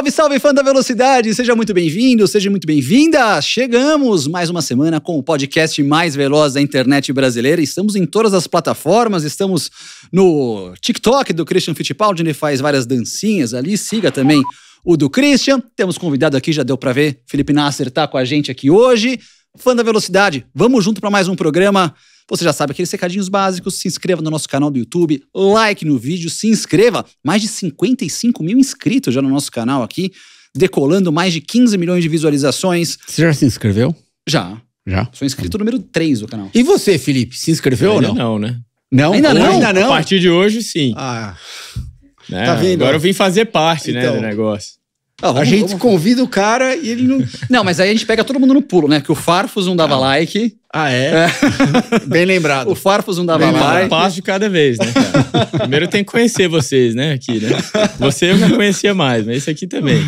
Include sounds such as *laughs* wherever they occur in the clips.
Salve, salve, fã da velocidade! Seja muito bem-vindo, seja muito bem-vinda! Chegamos mais uma semana com o podcast mais veloz da internet brasileira. Estamos em todas as plataformas, estamos no TikTok do Christian Fittipaldi, ele faz várias dancinhas ali. Siga também o do Christian. Temos convidado aqui, já deu para ver. Felipe Nasser tá com a gente aqui hoje. Fã da velocidade, vamos junto para mais um programa você já sabe aqueles recadinhos básicos, se inscreva no nosso canal do YouTube, like no vídeo, se inscreva. Mais de 55 mil inscritos já no nosso canal aqui, decolando mais de 15 milhões de visualizações. Você já se inscreveu? Já. Já? Sou inscrito número 3 do canal. E você, Felipe, se inscreveu ou não? Não, né? Não? Ainda não? Ainda não? A partir de hoje, sim. Ah. Né? Tá vendo? Agora eu vim fazer parte, então, né, do então. negócio. Ah, vamos, a gente vamos. convida o cara e ele não. *laughs* Não, mas aí a gente pega todo mundo no pulo, né? Que o Farfus não dava ah. like. Ah, é? é? *laughs* Bem lembrado. O Farfus não dava Bem like. Lembrado. Um passo de cada vez, né, cara? *laughs* Primeiro tem que conhecer vocês, né? Aqui, né? Você eu não conhecia mais, mas esse aqui também.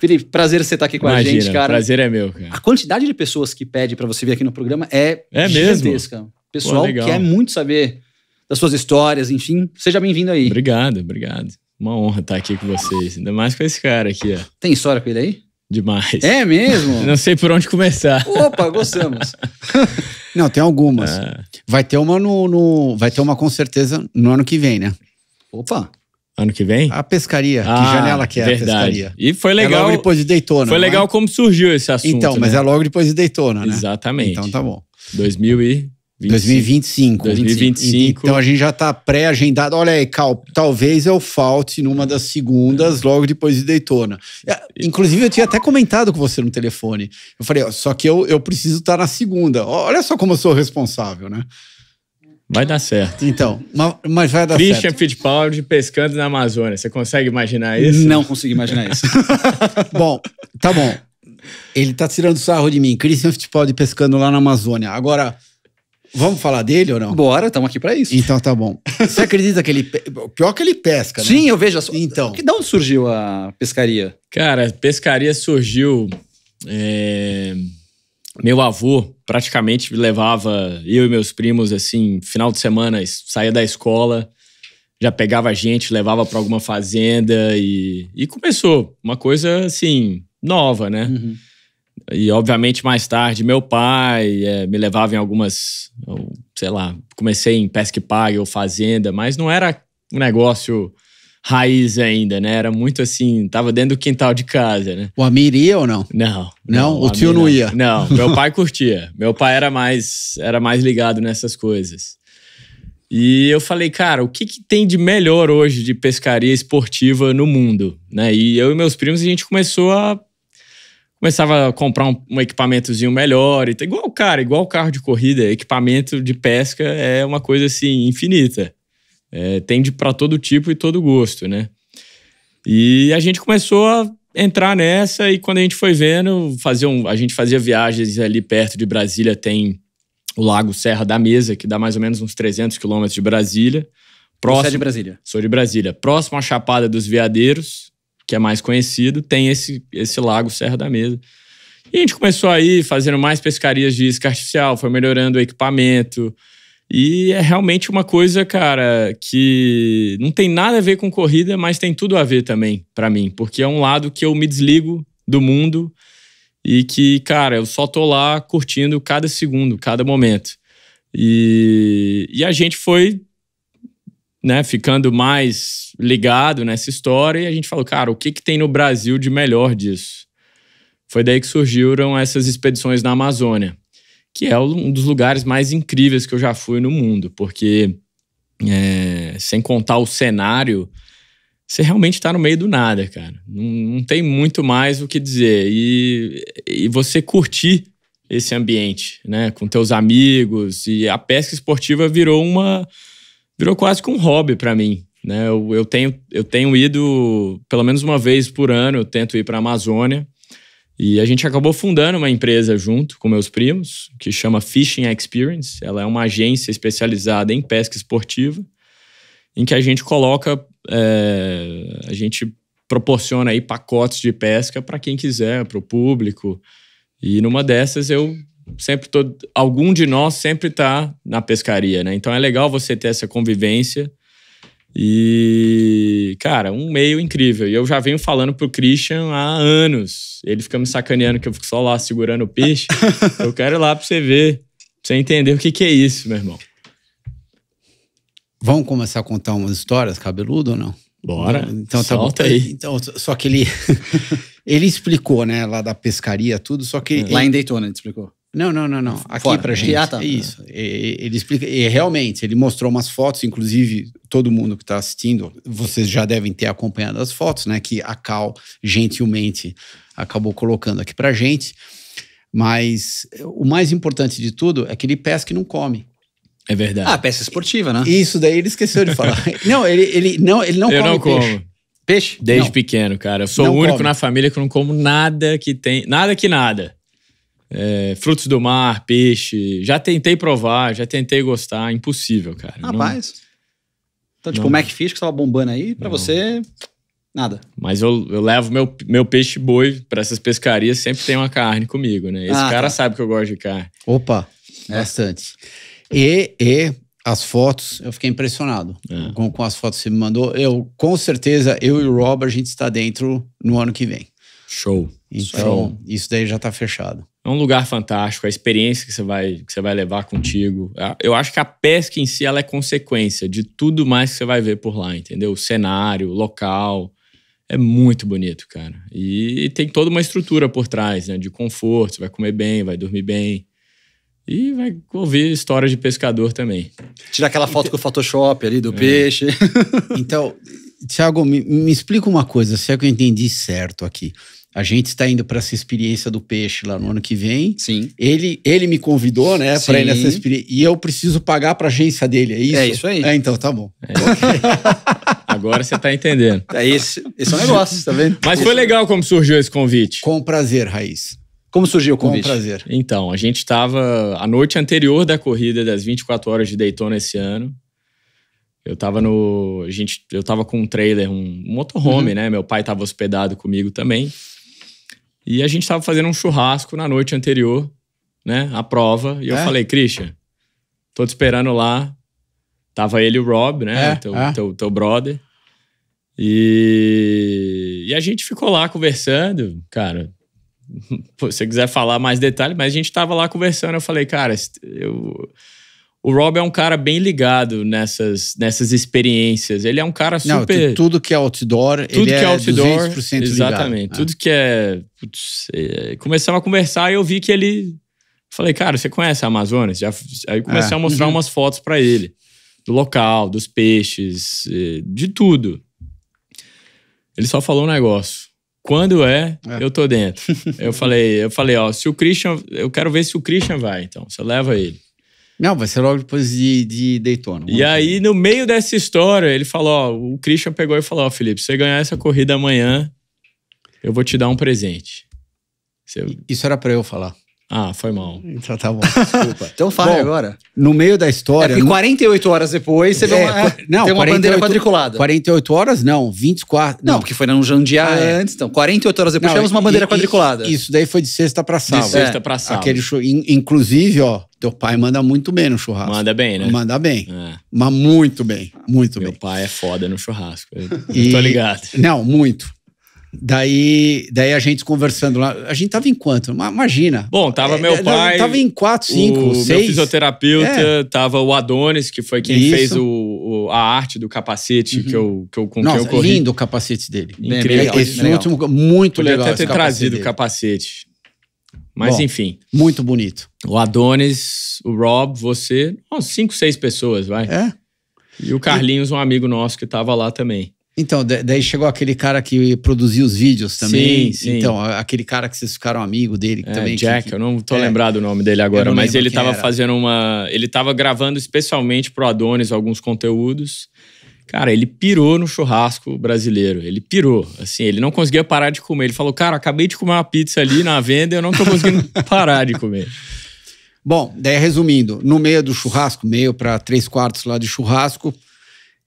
Felipe, prazer você estar tá aqui com Imagina, a gente, cara. Prazer é meu, cara. A quantidade de pessoas que pede para você vir aqui no programa é, é gigantesca. Mesmo? Pessoal Pô, quer é muito saber das suas histórias, enfim. Seja bem-vindo aí. Obrigado, obrigado. Uma honra estar aqui com vocês. Ainda mais com esse cara aqui, ó. Tem história com ele aí? Demais. É mesmo? *laughs* Não sei por onde começar. Opa, gostamos. *laughs* Não, tem algumas. Ah. Vai ter uma no, no, Vai ter uma com certeza no ano que vem, né? Opa! Ano que vem? A pescaria. Ah, que janela que é verdade. a pescaria. E foi legal. É logo depois de Daytona. Foi é? legal como surgiu esse assunto. Então, mas né? é logo depois de Daytona, né? Exatamente. Então tá bom. 2000 e. 2025. 2025. Então a gente já está pré-agendado. Olha aí, Cal, talvez eu falte numa das segundas, logo depois de Daytona. É, inclusive, eu tinha até comentado com você no telefone. Eu falei, ó, só que eu, eu preciso estar tá na segunda. Olha só como eu sou responsável, né? Vai dar certo. Então, mas vai dar Christian certo. Christian Fittipaldi pescando na Amazônia. Você consegue imaginar isso? Não consigo imaginar isso. *laughs* bom, tá bom. Ele tá tirando sarro de mim. Christian Fittipaldi pescando lá na Amazônia. Agora Vamos falar dele ou não? Bora, estamos aqui para isso. Então tá bom. Você acredita que ele. o Pior que ele pesca, né? Sim, eu vejo. A... Então. Que, de onde surgiu a pescaria? Cara, pescaria surgiu. É... Meu avô praticamente levava eu e meus primos, assim, final de semana, saía da escola, já pegava a gente, levava para alguma fazenda e, e começou. Uma coisa, assim, nova, né? Uhum. E, obviamente, mais tarde, meu pai é, me levava em algumas ou sei lá, comecei em pesca e ou fazenda, mas não era um negócio raiz ainda, né? Era muito assim, tava dentro do quintal de casa, né? O Amir ia ou não? Não. Não? não o, o tio não ia? Não, *laughs* meu pai curtia. Meu pai era mais, era mais ligado nessas coisas. E eu falei, cara, o que, que tem de melhor hoje de pescaria esportiva no mundo? Né? E eu e meus primos, a gente começou a começava a comprar um, um equipamentozinho melhor. E igual o cara, igual carro de corrida, equipamento de pesca é uma coisa assim infinita. É, tende para todo tipo e todo gosto, né? E a gente começou a entrar nessa e quando a gente foi vendo, fazer um, a gente fazia viagens ali perto de Brasília, tem o Lago Serra da Mesa, que dá mais ou menos uns 300 quilômetros de Brasília. Próximo, Você é de Brasília? Sou de Brasília. Próximo à Chapada dos Veadeiros, que é mais conhecido, tem esse, esse lago Serra da Mesa. E a gente começou aí fazendo mais pescarias de isca artificial, foi melhorando o equipamento. E é realmente uma coisa, cara, que não tem nada a ver com corrida, mas tem tudo a ver também para mim, porque é um lado que eu me desligo do mundo e que, cara, eu só tô lá curtindo cada segundo, cada momento. E, e a gente foi né, ficando mais ligado nessa história e a gente falou, cara, o que, que tem no Brasil de melhor disso? Foi daí que surgiram essas expedições na Amazônia, que é um dos lugares mais incríveis que eu já fui no mundo, porque é, sem contar o cenário, você realmente está no meio do nada, cara. Não, não, tem muito mais o que dizer. E, e você curtir esse ambiente, né? Com teus amigos. E a pesca esportiva virou uma, virou quase que um hobby para mim. Né? Eu, eu, tenho, eu tenho ido pelo menos uma vez por ano, eu tento ir para a Amazônia. E a gente acabou fundando uma empresa junto com meus primos, que chama Fishing Experience. Ela é uma agência especializada em pesca esportiva, em que a gente coloca, é, a gente proporciona aí pacotes de pesca para quem quiser, para o público. E numa dessas eu sempre todo, algum de nós sempre está na pescaria, né? Então é legal você ter essa convivência. E, cara, um meio incrível. E eu já venho falando pro Christian há anos. Ele fica me sacaneando que eu fico só lá segurando o peixe. *laughs* eu quero ir lá para você ver, pra você entender o que, que é isso, meu irmão. Vamos começar a contar umas histórias, cabeludo ou não? Bora. Então tá Solta bom. aí. Então, só que ele *laughs* ele explicou, né, lá da pescaria tudo, só que é. ele... lá em Daytona ele explicou. Não, não, não, não. Aqui Fora. pra gente. Ah, tá. Isso. Ele explica. E realmente, ele mostrou umas fotos, inclusive, todo mundo que está assistindo, vocês já devem ter acompanhado as fotos, né? Que a Cal gentilmente acabou colocando aqui pra gente. Mas o mais importante de tudo é que ele pesca e não come. É verdade. Ah, peça esportiva, né? Isso daí ele esqueceu de falar. *laughs* não, ele, ele, não, ele não Eu come não como. peixe. Peixe? Desde não. pequeno, cara. Eu sou não o único come. na família que não como nada que tem. Nada que nada. É, frutos do mar, peixe. Já tentei provar, já tentei gostar. Impossível, cara. Rapaz. Não... Então, tipo, não. o McFish que tava bombando aí, para você, nada. Mas eu, eu levo meu, meu peixe boi para essas pescarias, sempre tem uma carne comigo, né? Esse ah, cara tá. sabe que eu gosto de carne. Opa, é. bastante. E, e as fotos, eu fiquei impressionado é. com, com as fotos que você me mandou. Eu, com certeza, eu e o Rob, a gente está dentro no ano que vem. Show. Então, Show. isso daí já tá fechado. É um lugar fantástico, a experiência que você vai, que você vai levar contigo. Eu acho que a pesca em si ela é consequência de tudo mais que você vai ver por lá, entendeu? O cenário, o local. É muito bonito, cara. E, e tem toda uma estrutura por trás, né? De conforto, você vai comer bem, vai dormir bem. E vai ouvir história de pescador também. Tirar aquela foto com o Photoshop ali do é. peixe. então, Tiago, me, me, explica uma coisa, se é que eu entendi certo aqui. A gente está indo para essa experiência do peixe lá no ano que vem. Sim. Ele, ele me convidou, né, para ir nessa experiência. E eu preciso pagar para a agência dele, é isso? É isso aí. É, então tá bom. É. Okay. *laughs* Agora você está entendendo. É esse, esse é o um negócio, tá vendo? Mas foi legal como surgiu esse convite. Com prazer, Raiz. Como surgiu o convite? Com prazer. Então, a gente estava a noite anterior da corrida das 24 horas de Daytona esse ano. Eu tava no. A gente, eu tava com um trailer, um, um motorhome, uhum. né? Meu pai tava hospedado comigo também. E a gente estava fazendo um churrasco na noite anterior, né? A prova. E eu é? falei, Christian, tô te esperando lá. Tava ele e o Rob, né? É, teu, é. Teu, teu brother. E... e a gente ficou lá conversando, cara. *laughs* se você quiser falar mais detalhe, mas a gente tava lá conversando. Eu falei, cara, eu o Rob é um cara bem ligado nessas, nessas experiências. Ele é um cara super. Não, tudo que é outdoor, tudo que é, é outdoor, 200% Exatamente. Ligado, né? Tudo que é, putz, é. Começamos a conversar e eu vi que ele. Falei, cara, você conhece a Amazônia? Já, aí comecei a é. mostrar uhum. umas fotos para ele do local, dos peixes, de tudo. Ele só falou um negócio. Quando é, é. eu tô dentro. eu falei, eu falei, ó, se o Christian, eu quero ver se o Christian vai, então você leva ele. Não, vai ser logo depois de, de Daytona. E ver. aí, no meio dessa história, ele falou: ó, o Christian pegou e falou: ó, Felipe, se você ganhar essa corrida amanhã, eu vou te dar um presente. Você... Isso era para eu falar. Ah, foi mal. Então tá bom, desculpa. *laughs* Então fala bom, agora. No meio da história. É e 48 horas depois você é, *laughs* deu uma, não, tem uma 48, bandeira quadriculada. 48 horas não, 24. Não, não porque foi no Jandiá ah, é. antes, então. 48 horas depois não, tivemos uma bandeira e, quadriculada. Isso daí foi de sexta pra sábado. De sexta é. pra sábado. Aquele show, inclusive, ó, teu pai manda muito bem no churrasco. Manda bem, né? Manda bem. É. Mas muito bem. Muito Meu bem. Meu pai é foda no churrasco. Eu e... tô ligado. Não, muito. Daí, daí a gente conversando lá. A gente tava em quanto? Imagina. Bom, tava é, meu é, pai. Tava em quatro, cinco, o seis. Meu fisioterapeuta, é. tava o Adonis, que foi quem Isso. fez o, o, a arte do capacete uhum. que eu, que eu, com Nossa, que eu corri. lindo o capacete dele. Incrível. esse legal. último, muito Podia legal. Podia até ter trazido o capacete. Mas Bom, enfim. Muito bonito. O Adonis, o Rob, você. Uns cinco, seis pessoas, vai. É. E o Carlinhos, um amigo nosso que tava lá também. Então, daí chegou aquele cara que produziu os vídeos também. Sim, sim. Então, aquele cara que vocês ficaram amigo dele é, também. Jack, que, eu não tô é, lembrado o nome dele agora, mas ele tava era. fazendo uma. Ele tava gravando especialmente pro Adonis alguns conteúdos. Cara, ele pirou no churrasco brasileiro. Ele pirou. Assim, ele não conseguia parar de comer. Ele falou: Cara, acabei de comer uma pizza ali na venda, eu não tô conseguindo *laughs* parar de comer. Bom, daí resumindo, no meio do churrasco, meio para três quartos lá de churrasco,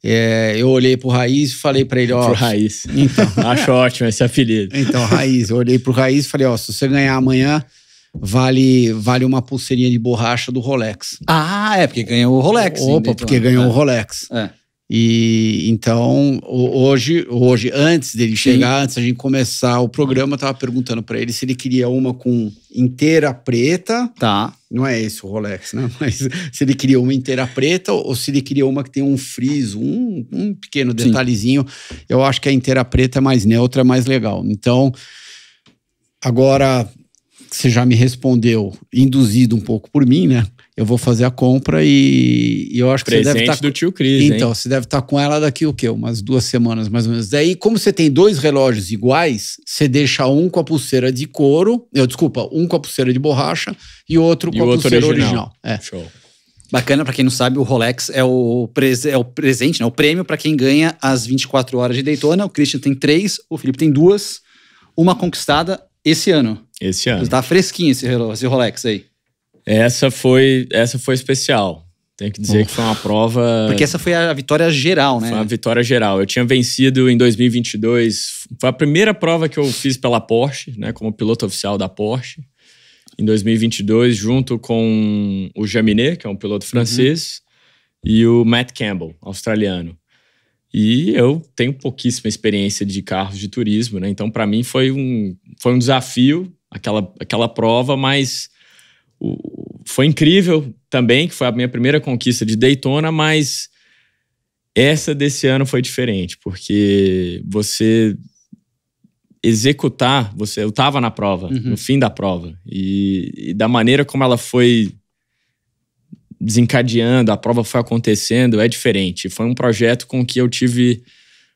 é, eu olhei pro Raiz e falei para ele, ó. Pro Raiz. Então. *laughs* Acho ótimo esse apelido. Então, Raiz, eu olhei pro Raiz e falei, ó, se você ganhar amanhã, vale vale uma pulseirinha de borracha do Rolex. Ah, é, porque ganhou o Rolex. Opa, então. porque ganhou é. o Rolex. É. E então, hoje, hoje antes dele chegar, Sim. antes da gente começar o programa, eu tava perguntando para ele se ele queria uma com inteira preta. Tá. Não é esse o Rolex, né? *laughs* Mas se ele queria uma inteira preta ou se ele queria uma que tem um friso, um, um pequeno detalhezinho. Sim. Eu acho que a inteira preta é mais neutra, é mais legal. Então, agora você já me respondeu, induzido um pouco por mim, né? eu vou fazer a compra e, e eu acho que Presente você deve estar. Tá, do tio Cris. Então, hein? você deve estar tá com ela daqui o quê? Umas duas semanas, mais ou menos. Daí, como você tem dois relógios iguais, você deixa um com a pulseira de couro. Eu, desculpa, um com a pulseira de borracha e outro com a outro pulseira original. original. É. Show. Bacana, para quem não sabe, o Rolex é o, é o presente, né? o prêmio para quem ganha as 24 horas de Daytona. O Christian tem três, o Felipe tem duas. Uma conquistada esse ano. Esse ano. Está fresquinho esse, esse Rolex aí. Essa foi, essa foi especial. Tenho que dizer que foi uma prova. Porque essa foi a vitória geral, né? Foi a vitória geral. Eu tinha vencido em 2022. Foi a primeira prova que eu fiz pela Porsche, né? Como piloto oficial da Porsche. Em 2022, junto com o Jaminet, que é um piloto uhum. francês, uhum. e o Matt Campbell, australiano. E eu tenho pouquíssima experiência de carros de turismo, né? Então, para mim, foi um, foi um desafio aquela, aquela prova, mas foi incrível também, que foi a minha primeira conquista de Daytona, mas essa desse ano foi diferente, porque você executar, você eu estava na prova, uhum. no fim da prova, e, e, da maneira como ela foi desencadeando, a prova foi acontecendo, é diferente. Foi um projeto com que eu tive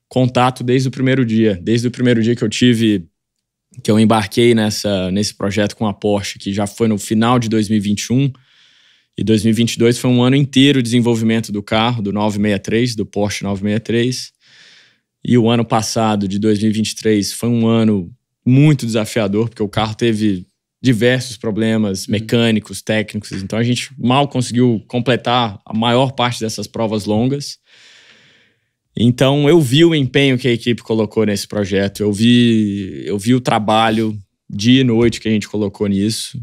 contato desde o primeiro dia, desde o primeiro dia que eu tive que eu embarquei nessa, nesse projeto com a Porsche, que já foi no final de 2021. E 2022 foi um ano inteiro de desenvolvimento do carro, do 963, do Porsche 963. E o ano passado, de 2023, foi um ano muito desafiador, porque o carro teve diversos problemas uhum. mecânicos, técnicos. Então a gente mal conseguiu completar a maior parte dessas provas longas. Então eu vi o empenho que a equipe colocou nesse projeto, eu vi, eu vi o trabalho dia e noite que a gente colocou nisso.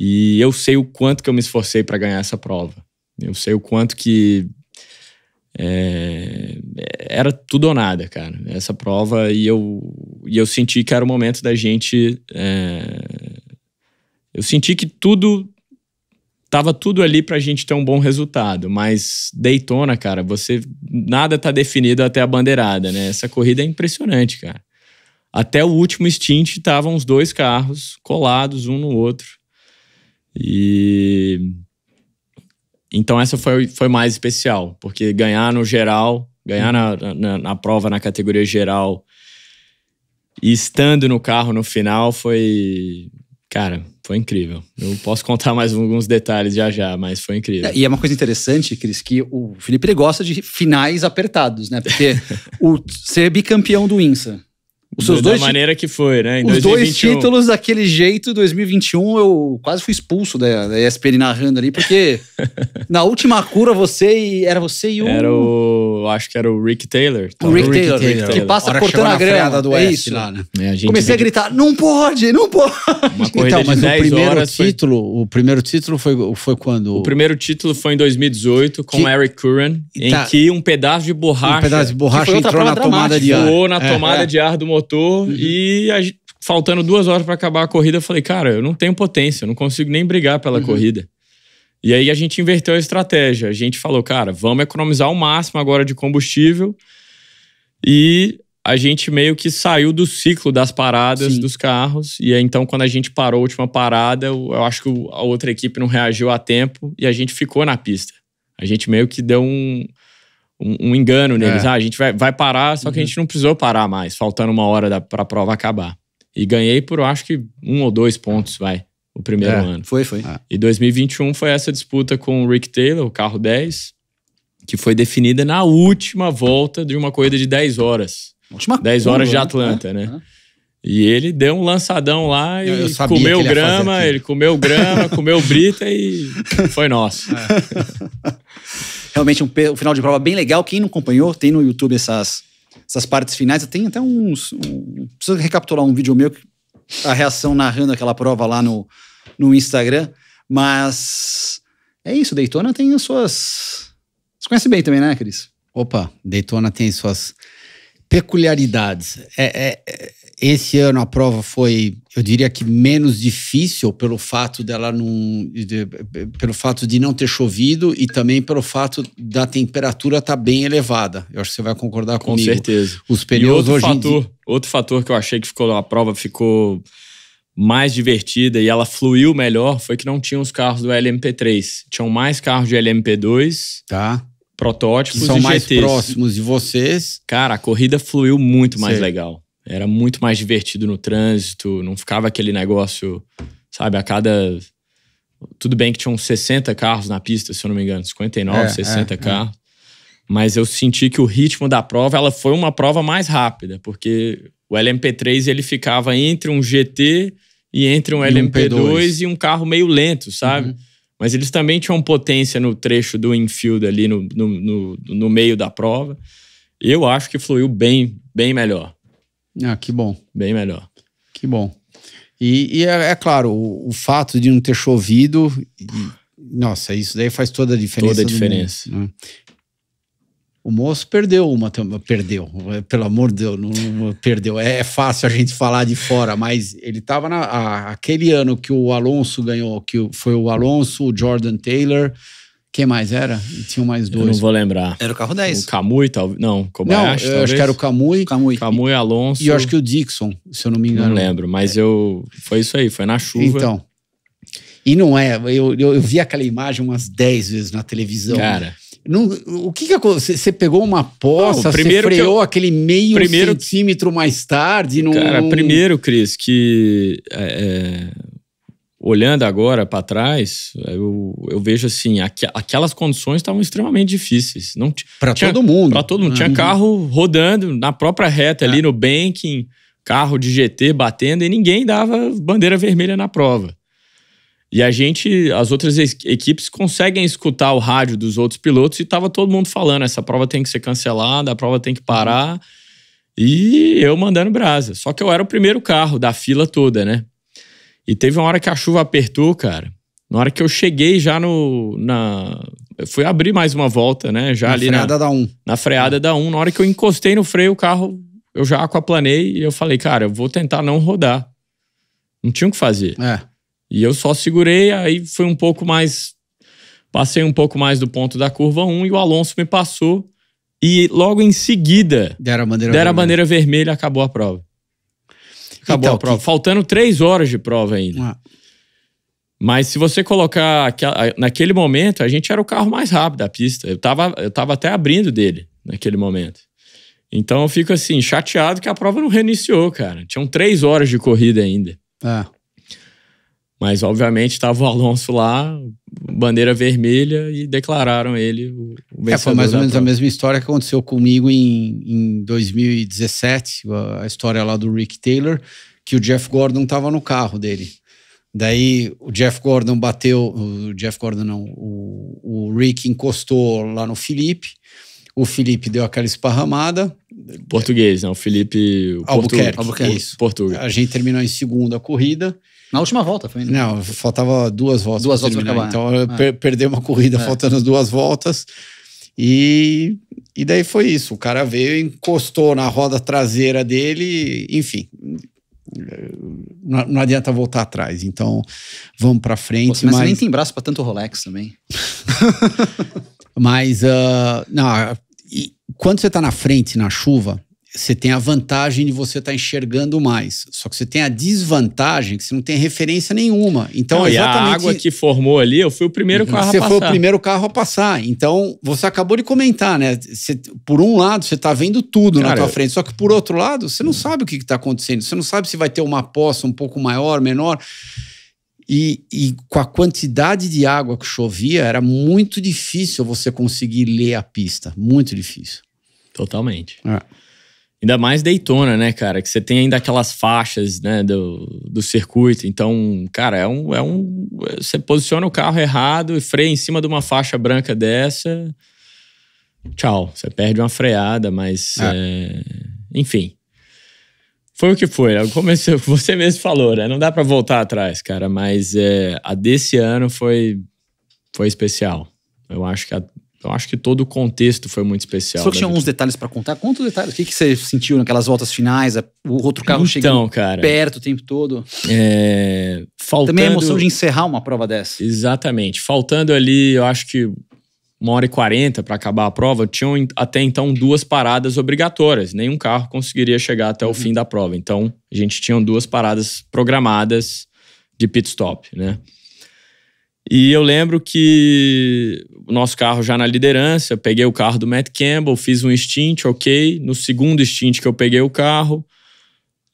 E eu sei o quanto que eu me esforcei para ganhar essa prova. Eu sei o quanto que é, era tudo ou nada, cara. Essa prova e eu e eu senti que era o momento da gente. É, eu senti que tudo tava tudo ali pra gente ter um bom resultado, mas Daytona, cara, você nada tá definido até a bandeirada, né? Essa corrida é impressionante, cara. Até o último stint estavam os dois carros colados um no outro. E então essa foi, foi mais especial, porque ganhar no geral, ganhar na, na, na prova na categoria geral e estando no carro no final foi, cara, foi incrível. Eu posso contar mais alguns detalhes já já, mas foi incrível. É, e é uma coisa interessante, Cris, que o Felipe gosta de finais apertados, né? Porque *laughs* o, ser bicampeão do INSA, os seus da dois maneira que foi, né? Em os 2021. dois títulos daquele jeito, 2021, eu quase fui expulso da, ESPN narrando ali, porque *laughs* na última cura você e, era você e o. Era o. Acho que era o Rick Taylor. Tá? O, Rick, o Rick, Taylor, Rick, que passa Hora cortando a grana. Do é isso lá, né? É, a Comecei vem... a gritar: não pode, não pode. Uma *laughs* então, mas o primeiro título, foi... o primeiro título foi, foi quando? O primeiro título foi em 2018 com que... Eric Curran, em tá. que um pedaço de borracha. Um pedaço de borracha entrou na tomada de ar. na é, tomada é. de ar do motor motor uhum. e a, faltando duas horas para acabar a corrida, eu falei, cara, eu não tenho potência, eu não consigo nem brigar pela uhum. corrida. E aí a gente inverteu a estratégia. A gente falou, cara, vamos economizar o máximo agora de combustível e a gente meio que saiu do ciclo das paradas Sim. dos carros. E aí, então, quando a gente parou a última parada, eu acho que a outra equipe não reagiu a tempo e a gente ficou na pista. A gente meio que deu um, um, um engano neles. É. Ah, a gente vai, vai parar, só uhum. que a uhum. gente não precisou parar mais, faltando uma hora para a prova acabar. E ganhei por acho que um ou dois pontos, vai, o primeiro é, ano. Foi, foi. Ah. E 2021 foi essa disputa com o Rick Taylor, o carro 10, que foi definida na última volta de uma corrida de 10 horas. Última 10 curva, horas de né? Atlanta, né? né? né? E ele deu um lançadão lá e comeu grama, ele comeu grama, comeu brita e *laughs* foi nosso. É realmente um, um, final de prova bem legal. Quem não acompanhou, tem no YouTube essas, essas partes finais. Tem até uns. Um, preciso recapitular um vídeo meu, a reação narrando aquela prova lá no, no Instagram. Mas é isso, Daytona tem as suas. Você conhece bem também, né, Cris? Opa, Daytona tem suas peculiaridades. É, é, é, esse ano a prova foi eu diria que menos difícil pelo fato dela não de, pelo fato de não ter chovido e também pelo fato da temperatura estar tá bem elevada. Eu acho que você vai concordar comigo. Com certeza. Os pneus hoje fator, dia... outro fator que eu achei que ficou a prova ficou mais divertida e ela fluiu melhor foi que não tinham os carros do LMP3, tinham mais carros de LMP2. Tá. Protótipos que são mais GTs. próximos de vocês. Cara, a corrida fluiu muito mais legal. Era muito mais divertido no trânsito, não ficava aquele negócio, sabe, a cada. Tudo bem que tinham 60 carros na pista, se eu não me engano, 59, é, 60 é, é, carros. É. Mas eu senti que o ritmo da prova, ela foi uma prova mais rápida, porque o LMP3 ele ficava entre um GT e entre um e LMP2 e um carro meio lento, sabe? Uhum. Mas eles também tinham potência no trecho do infield ali no, no, no, no meio da prova. Eu acho que fluiu bem, bem melhor. Ah, que bom. Bem melhor. Que bom. E, e é, é, claro, o, o, fato de não ter chovido. E, nossa, isso daí faz toda a diferença. Toda a diferença. Mundo, né? O moço perdeu uma, perdeu, pelo amor de Deus, não, não, perdeu. É, é fácil a gente falar de fora, mas ele estava naquele ano que o Alonso ganhou, que foi o Alonso, o Jordan Taylor, quem mais era? Tinha mais dois. Eu não vou lembrar. Era o carro 10. O Camui, talvez. Não, Kobayashi, Não, eu acho que era o Camui. Camui. Camui, Alonso. E eu acho que o Dixon, se eu não me engano. Não lembro, mas é. eu... Foi isso aí, foi na chuva. Então. E não é... Eu, eu, eu vi aquela imagem umas 10 vezes na televisão. Cara... Não, o que que aconteceu? Você pegou uma poça, você freou eu, aquele meio primeiro, centímetro mais tarde? Não, cara, primeiro, Cris, que é, é olhando agora para trás, eu, eu, vejo assim, aqu aquelas condições estavam extremamente difíceis. não Para todo mundo. Para todo mundo. Uhum. Tinha carro rodando na própria reta é. ali no banking, carro de GT batendo e ninguém dava bandeira vermelha na prova. E a gente, as outras equipes conseguem escutar o rádio dos outros pilotos e tava todo mundo falando, essa prova tem que ser cancelada, a prova tem que parar. E eu mandando brasa. Só que eu era o primeiro carro da fila toda, né? E teve uma hora que a chuva apertou, cara. Na hora que eu cheguei já no. Na... Eu fui abrir mais uma volta, né? Já na ali freada na. Da freada da 1. Na freada da 1. Na hora que eu encostei no freio, o carro. Eu já aquaplanei e eu falei, cara, eu vou tentar não rodar. Não tinha o que fazer. É. E eu só segurei, aí foi um pouco mais. Passei um pouco mais do ponto da curva 1 e o Alonso me passou. E logo em seguida. Deram a bandeira, deram vermelha. a bandeira vermelha acabou a prova. Acabou então, a prova. Que... Faltando três horas de prova ainda. Ah. Mas se você colocar. Naquele momento, a gente era o carro mais rápido da pista. Eu tava, eu tava até abrindo dele naquele momento. Então eu fico assim, chateado que a prova não reiniciou, cara. Tinham três horas de corrida ainda. Ah. Mas, obviamente, estava o Alonso lá, bandeira vermelha, e declararam ele o, vencedor. É, foi mais ou menos prova. a mesma história que aconteceu comigo em, em 2017, a história lá do Rick Taylor, que o Jeff Gordon estava no carro dele. Daí o Jeff Gordon bateu, o Jeff Gordon não, o, o Rick encostou lá no Felipe, o Felipe deu aquela esparramada. Português, não, o Felipe o Albuquerque. Portu, Albuquerque. Isso. A gente terminou em segunda corrida na última volta, foi. Não, faltava duas voltas. Duas voltas para acabar. Então, eu é. uma corrida é. faltando duas voltas. E, e daí foi isso. O cara veio, encostou na roda traseira dele, enfim. Não, não adianta voltar atrás. Então, vamos para frente. Poxa, mas, mas nem tem braço para tanto Rolex também. *laughs* mas, uh, não, e, quando você está na frente, na chuva, você tem a vantagem de você estar tá enxergando mais. Só que você tem a desvantagem que você não tem referência nenhuma. Então, não, exatamente... a água que formou ali, eu fui o primeiro uhum. carro você a passar. Você foi o primeiro carro a passar. Então, você acabou de comentar, né? Você, por um lado, você está vendo tudo Cara, na tua frente. Só que por outro lado, você não sabe o que está acontecendo. Você não sabe se vai ter uma poça um pouco maior, menor. E, e, com a quantidade de água que chovia, era muito difícil você conseguir ler a pista. Muito difícil. Totalmente. É. Ainda mais Daytona, né, cara? Que você tem ainda aquelas faixas, né, do, do circuito. Então, cara, é um, é um. Você posiciona o carro errado e freia em cima de uma faixa branca dessa. Tchau. Você perde uma freada, mas. É, é enfim. Foi o que foi. É Comecei, *laughs* você mesmo falou, né? Não dá para voltar atrás, cara. Mas é, a desse ano foi, foi especial. Eu acho que a, então acho que todo o contexto foi muito especial. Só que né, tinha alguns detalhes para contar. Quantos detalhes. O que, que você sentiu naquelas voltas finais? O outro carro então, cara, perto o tempo todo. É... Faltando... Também a emoção de encerrar uma prova dessa. Exatamente. Faltando ali, eu acho que uma hora e quarenta para acabar a prova, tinham até então duas paradas obrigatórias. Nenhum carro conseguiria chegar até o uhum. fim da prova. Então a gente tinha duas paradas programadas de pit stop, né? E eu lembro que o nosso carro já na liderança, peguei o carro do Matt Campbell, fiz um stint, ok. No segundo stint que eu peguei o carro,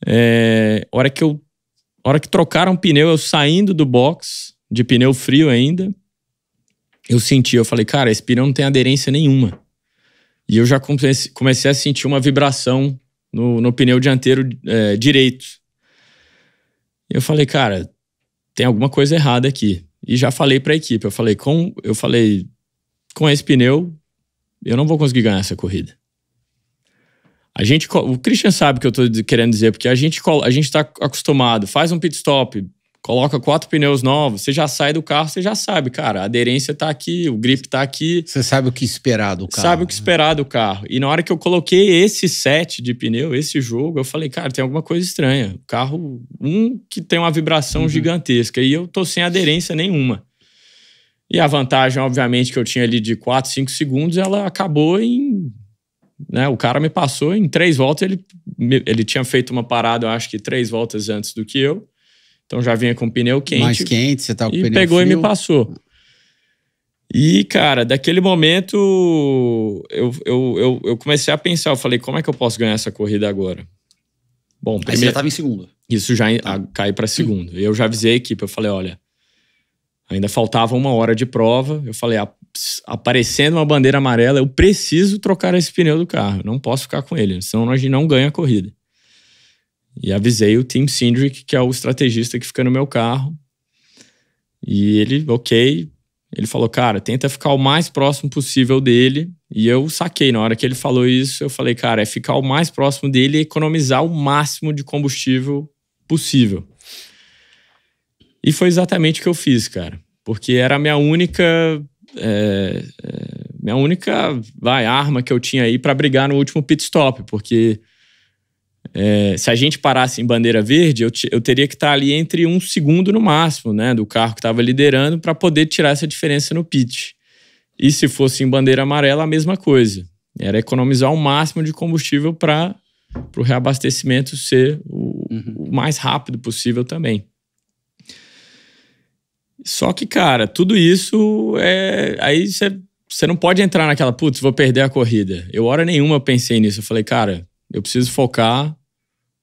é, hora que eu, hora que trocaram o pneu, eu saindo do box de pneu frio ainda, eu senti, eu falei, cara, esse pneu não tem aderência nenhuma. E eu já comecei, comecei a sentir uma vibração no, no pneu dianteiro é, direito. E eu falei, cara, tem alguma coisa errada aqui e já falei para a equipe, eu falei com eu falei com esse pneu eu não vou conseguir ganhar essa corrida. A gente, o Christian sabe o que eu estou querendo dizer, porque a gente a gente está acostumado, faz um pit stop, coloca quatro pneus novos, você já sai do carro, você já sabe, cara, a aderência tá aqui, o grip tá aqui. Você sabe o que esperar do carro. Sabe o que né? esperar do carro. E na hora que eu coloquei esse set de pneu, esse jogo, eu falei, cara, tem alguma coisa estranha. O carro, um que tem uma vibração uhum. gigantesca e eu tô sem aderência nenhuma. E a vantagem, obviamente, que eu tinha ali de 4, 5 segundos, ela acabou em. Né, o cara me passou em três voltas, ele, ele tinha feito uma parada, eu acho que três voltas antes do que eu então já vinha com pneu quente. Mais quente, você tava tá com e pneu pegou frio. e me passou. E, cara, daquele momento eu, eu, eu, eu, comecei a pensar, eu falei, como é que eu posso ganhar essa corrida agora? Bom, primeiro, Aí você já tava em segundo. Isso já tá. cai para segundo. Eu já avisei a equipe, eu falei, olha, ainda faltava uma hora de prova. Eu falei, aparecendo uma bandeira amarela, eu preciso trocar esse pneu do carro. Não posso ficar com ele, senão a gente não ganha a corrida. E avisei o Tim Sindrick, que é o estrategista que fica no meu carro. E ele, ok. Ele falou, cara, tenta ficar o mais próximo possível dele. E eu saquei. Na hora que ele falou isso, eu falei, cara, é ficar o mais próximo dele e economizar o máximo de combustível possível. E foi exatamente o que eu fiz, cara. Porque era a minha única. É, é, minha única vai, arma que eu tinha aí para brigar no último pit stop, porque é, se a gente parasse em bandeira verde, eu, eu teria que estar ali entre um segundo no máximo, né, do carro que estava liderando, para poder tirar essa diferença no pit. E se fosse em bandeira amarela, a mesma coisa. Era economizar o máximo de combustível para o reabastecimento ser o, uhum. o mais rápido possível também. Só que, cara, tudo isso é. Aí você não pode entrar naquela, putz, vou perder a corrida. Eu, hora nenhuma, pensei nisso. Eu falei, cara, eu preciso focar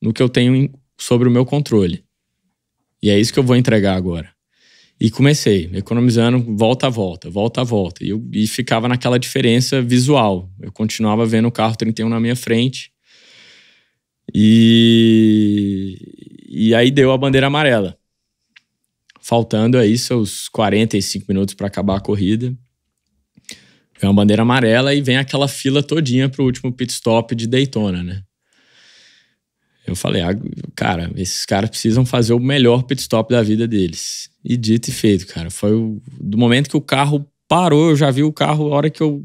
no que eu tenho sobre o meu controle. E é isso que eu vou entregar agora. E comecei, economizando volta a volta, volta a volta. E, eu, e ficava naquela diferença visual. Eu continuava vendo o carro 31 na minha frente. E, e aí deu a bandeira amarela. Faltando aí seus 45 minutos para acabar a corrida. É uma bandeira amarela e vem aquela fila todinha para o último pit stop de Daytona, né? Eu falei, ah, cara, esses caras precisam fazer o melhor pit stop da vida deles. E dito e feito, cara. Foi o, do momento que o carro parou, eu já vi o carro, a hora que eu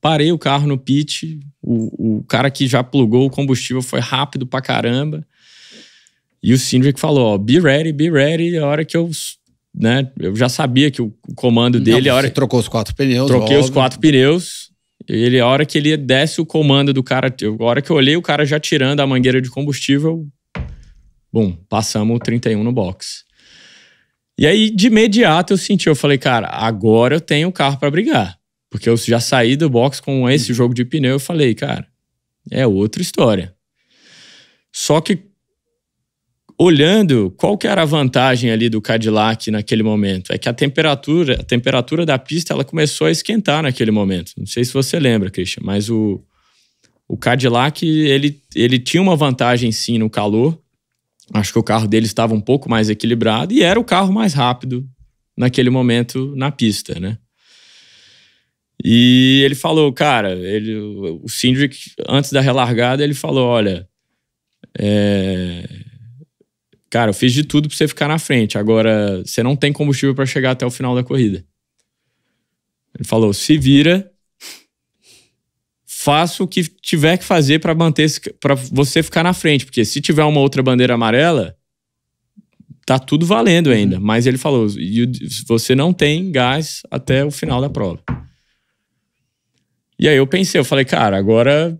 parei o carro no pit, o, o cara que já plugou o combustível foi rápido pra caramba. E o Cindric falou, ó, be ready, be ready. A hora que eu né? Eu já sabia que o comando dele. Não, a hora... que trocou os quatro pneus. Troquei os quatro pneus. Ele, a hora que ele desce o comando do cara, a hora que eu olhei o cara já tirando a mangueira de combustível, bum, passamos o 31 no box. E aí, de imediato, eu senti, eu falei, cara, agora eu tenho o carro para brigar. Porque eu já saí do box com esse jogo de pneu, eu falei, cara, é outra história. Só que olhando qual que era a vantagem ali do Cadillac naquele momento, é que a temperatura, a temperatura da pista ela começou a esquentar naquele momento. Não sei se você lembra, Christian, mas o, o Cadillac ele, ele tinha uma vantagem sim no calor. Acho que o carro dele estava um pouco mais equilibrado e era o carro mais rápido naquele momento na pista, né? E ele falou, cara, ele, o Cindric, antes da relargada, ele falou: olha, é, Cara, eu fiz de tudo para você ficar na frente. Agora, você não tem combustível para chegar até o final da corrida. Ele falou: se vira, faça o que tiver que fazer para manter para você ficar na frente, porque se tiver uma outra bandeira amarela, tá tudo valendo uhum. ainda. Mas ele falou: você não tem gás até o final da prova. E aí eu pensei, eu falei, cara, agora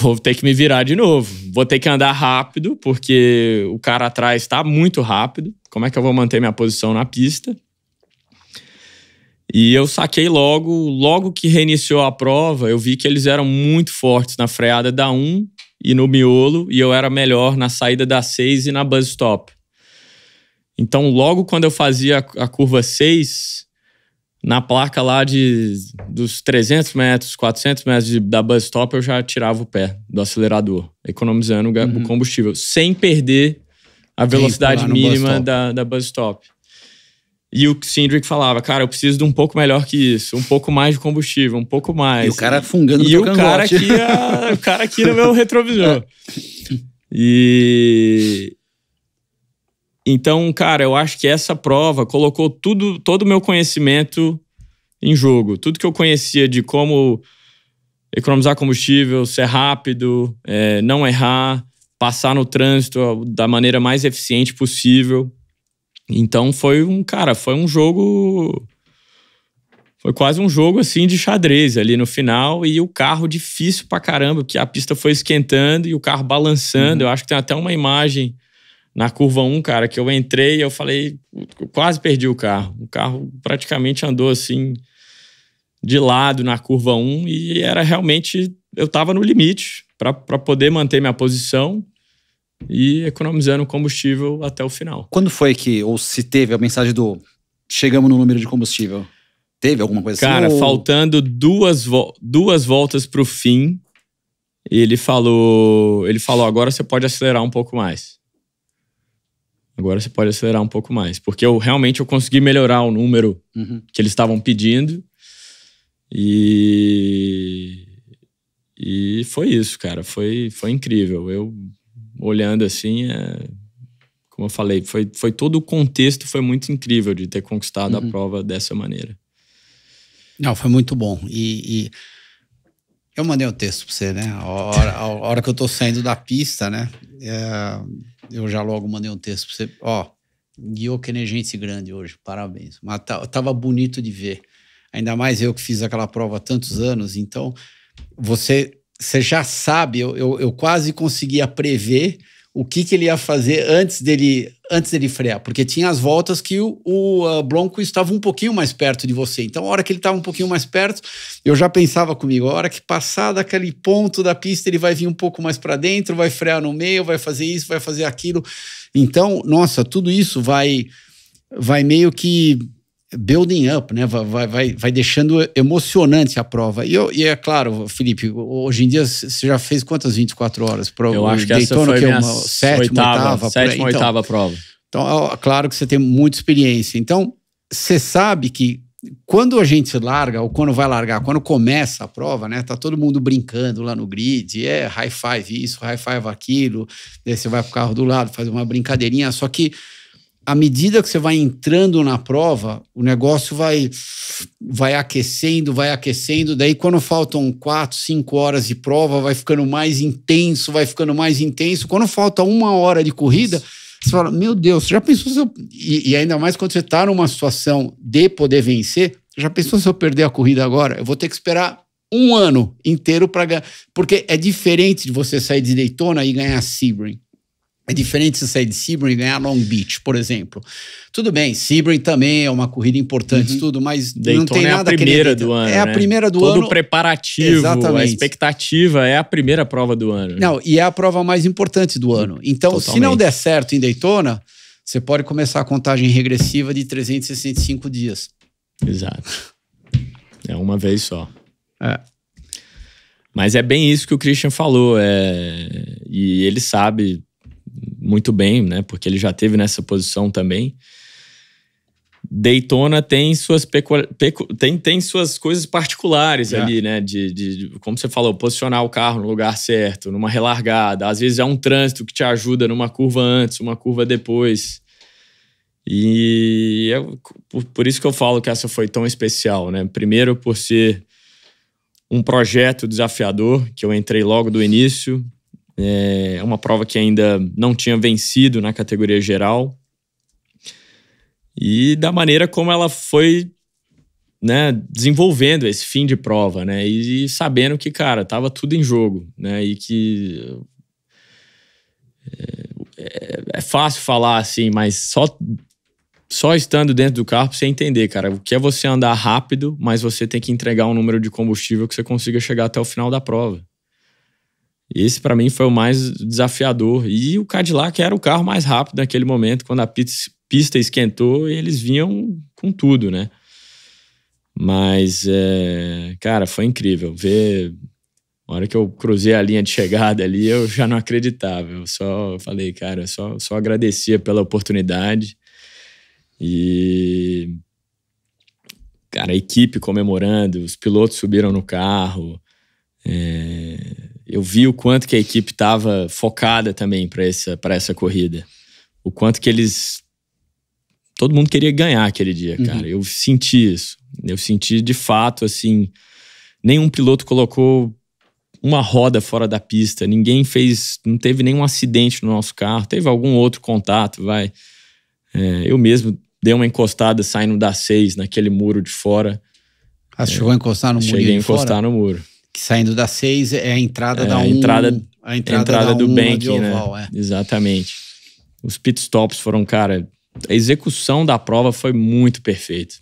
vou ter que me virar de novo. Vou ter que andar rápido, porque o cara atrás está muito rápido. Como é que eu vou manter minha posição na pista? E eu saquei logo, logo que reiniciou a prova, eu vi que eles eram muito fortes na freada da 1 e no miolo, e eu era melhor na saída da 6 e na buzz stop. Então, logo quando eu fazia a curva 6, na placa lá de dos 300 metros, 400 metros de, da bus stop, eu já tirava o pé do acelerador, economizando uhum. o combustível, sem perder a velocidade mínima bus da, da bus stop. E o cindric falava, cara, eu preciso de um pouco melhor que isso, um pouco mais de combustível, um pouco mais. E o cara fungando e no E o cara, aqui, a, o cara aqui no meu retrovisor. *laughs* E, então, cara, eu acho que essa prova colocou tudo, todo o meu conhecimento em jogo. Tudo que eu conhecia de como economizar combustível, ser rápido, é, não errar, passar no trânsito da maneira mais eficiente possível. Então foi um, cara, foi um jogo. Foi quase um jogo assim de xadrez ali no final e o carro difícil pra caramba, porque a pista foi esquentando e o carro balançando. Uhum. Eu acho que tem até uma imagem na curva 1, cara, que eu entrei, eu falei, quase perdi o carro. O carro praticamente andou assim de lado na curva 1 e era realmente eu estava no limite para poder manter minha posição e economizando combustível até o final. Quando foi que ou se teve a mensagem do chegamos no número de combustível? Teve alguma coisa Cara, assim? Cara, faltando duas, vo duas voltas para o fim, ele falou, ele falou agora você pode acelerar um pouco mais agora você pode acelerar um pouco mais. Porque eu realmente eu consegui melhorar o número uhum. que eles estavam pedindo. E. E foi isso, cara. Foi, foi incrível. Eu olhando assim, é, como eu falei, foi, foi todo o contexto, foi muito incrível de ter conquistado uhum. a prova dessa maneira. Não, foi muito bom. e... e eu mandei o um texto para você, né? A hora, a hora que eu estou saindo da pista, né? É, eu já logo mandei um texto para você. Ó, guiou que gente grande hoje, parabéns. Mas tá, tava bonito de ver. Ainda mais eu que fiz aquela prova há tantos anos. Então, você, você já sabe, eu, eu, eu quase conseguia prever o que, que ele ia fazer antes dele, antes dele frear, porque tinha as voltas que o, o ah, Bronco estava um pouquinho mais perto de você. Então, a hora que ele estava um pouquinho mais perto, eu já pensava comigo, a hora que passar daquele ponto da pista, ele vai vir um pouco mais para dentro, vai frear no meio, vai fazer isso, vai fazer aquilo. Então, nossa, tudo isso vai vai meio que building up, né? Vai, vai, vai deixando emocionante a prova. E, eu, e é claro, Felipe, hoje em dia você já fez quantas 24 horas? Pro, eu acho que Daytona, essa foi é uma sétima, oitava, oitava, sétima, então, oitava prova. Então, é claro que você tem muita experiência. Então, você sabe que quando a gente larga, ou quando vai largar, quando começa a prova, né? Tá todo mundo brincando lá no grid, é high five isso, high five aquilo, daí você vai pro carro do lado, faz uma brincadeirinha, só que à medida que você vai entrando na prova, o negócio vai, vai aquecendo, vai aquecendo. Daí, quando faltam quatro, cinco horas de prova, vai ficando mais intenso, vai ficando mais intenso. Quando falta uma hora de corrida, você fala: Meu Deus, você já pensou se eu. E, e ainda mais quando você está numa situação de poder vencer, já pensou se eu perder a corrida agora? Eu vou ter que esperar um ano inteiro para ganhar. Porque é diferente de você sair de Daytona e ganhar Sebring. É diferente você sair de Sebring e ganhar Long Beach, por exemplo. Tudo bem, Sebring também é uma corrida importante, uhum. tudo, mas Daytona não tem nada é a primeira do ano. É né? a primeira do Todo ano. Todo preparativo, Exatamente. a expectativa é a primeira prova do ano. Né? Não, e é a prova mais importante do ano. Então, Totalmente. se não der certo em Daytona, você pode começar a contagem regressiva de 365 dias. Exato. É uma vez só. É. Mas é bem isso que o Christian falou. É... E ele sabe muito bem, né? Porque ele já teve nessa posição também. Daytona tem suas, tem, tem suas coisas particulares é. ali, né? De, de, de, como você falou, posicionar o carro no lugar certo, numa relargada. Às vezes é um trânsito que te ajuda numa curva antes, uma curva depois. E é por isso que eu falo que essa foi tão especial, né? Primeiro por ser um projeto desafiador, que eu entrei logo do início, é uma prova que ainda não tinha vencido na categoria geral. E da maneira como ela foi né, desenvolvendo esse fim de prova, né? E, sabendo que, cara, tava tudo em jogo, né? E que é, é, fácil falar assim, mas só só estando dentro do carro pra você entender, cara, o que é você andar rápido, mas você tem que entregar um número de combustível que você consiga chegar até o final da prova. Esse para mim foi o mais desafiador. E o Cadillac era o carro mais rápido naquele momento, quando a pista esquentou e eles vinham com tudo, né? Mas, é, cara, foi incrível ver. Na hora que eu cruzei a linha de chegada ali, eu já não acreditava. Eu só falei, cara, só, só agradecia pela oportunidade. E, cara, a equipe comemorando, os pilotos subiram no carro. É, eu vi o quanto que a equipe estava focada também para essa, essa corrida. O quanto que eles. Todo mundo queria ganhar aquele dia, uhum. cara. Uhum. Eu senti isso. Eu senti de fato, assim. Nenhum piloto colocou uma roda fora da pista, ninguém fez. Não teve nenhum acidente no nosso carro, teve algum outro contato, vai. É, eu mesmo dei uma encostada saindo da seis naquele muro de fora. Ah, é, a encostar no é, muro? Cheguei a encostar fora? no muro que saindo da 6 é a entrada é, da 1. Um, entrada, a entrada, do um, né? Oval, é. Exatamente. Os pitstops foram, cara, a execução da prova foi muito perfeita.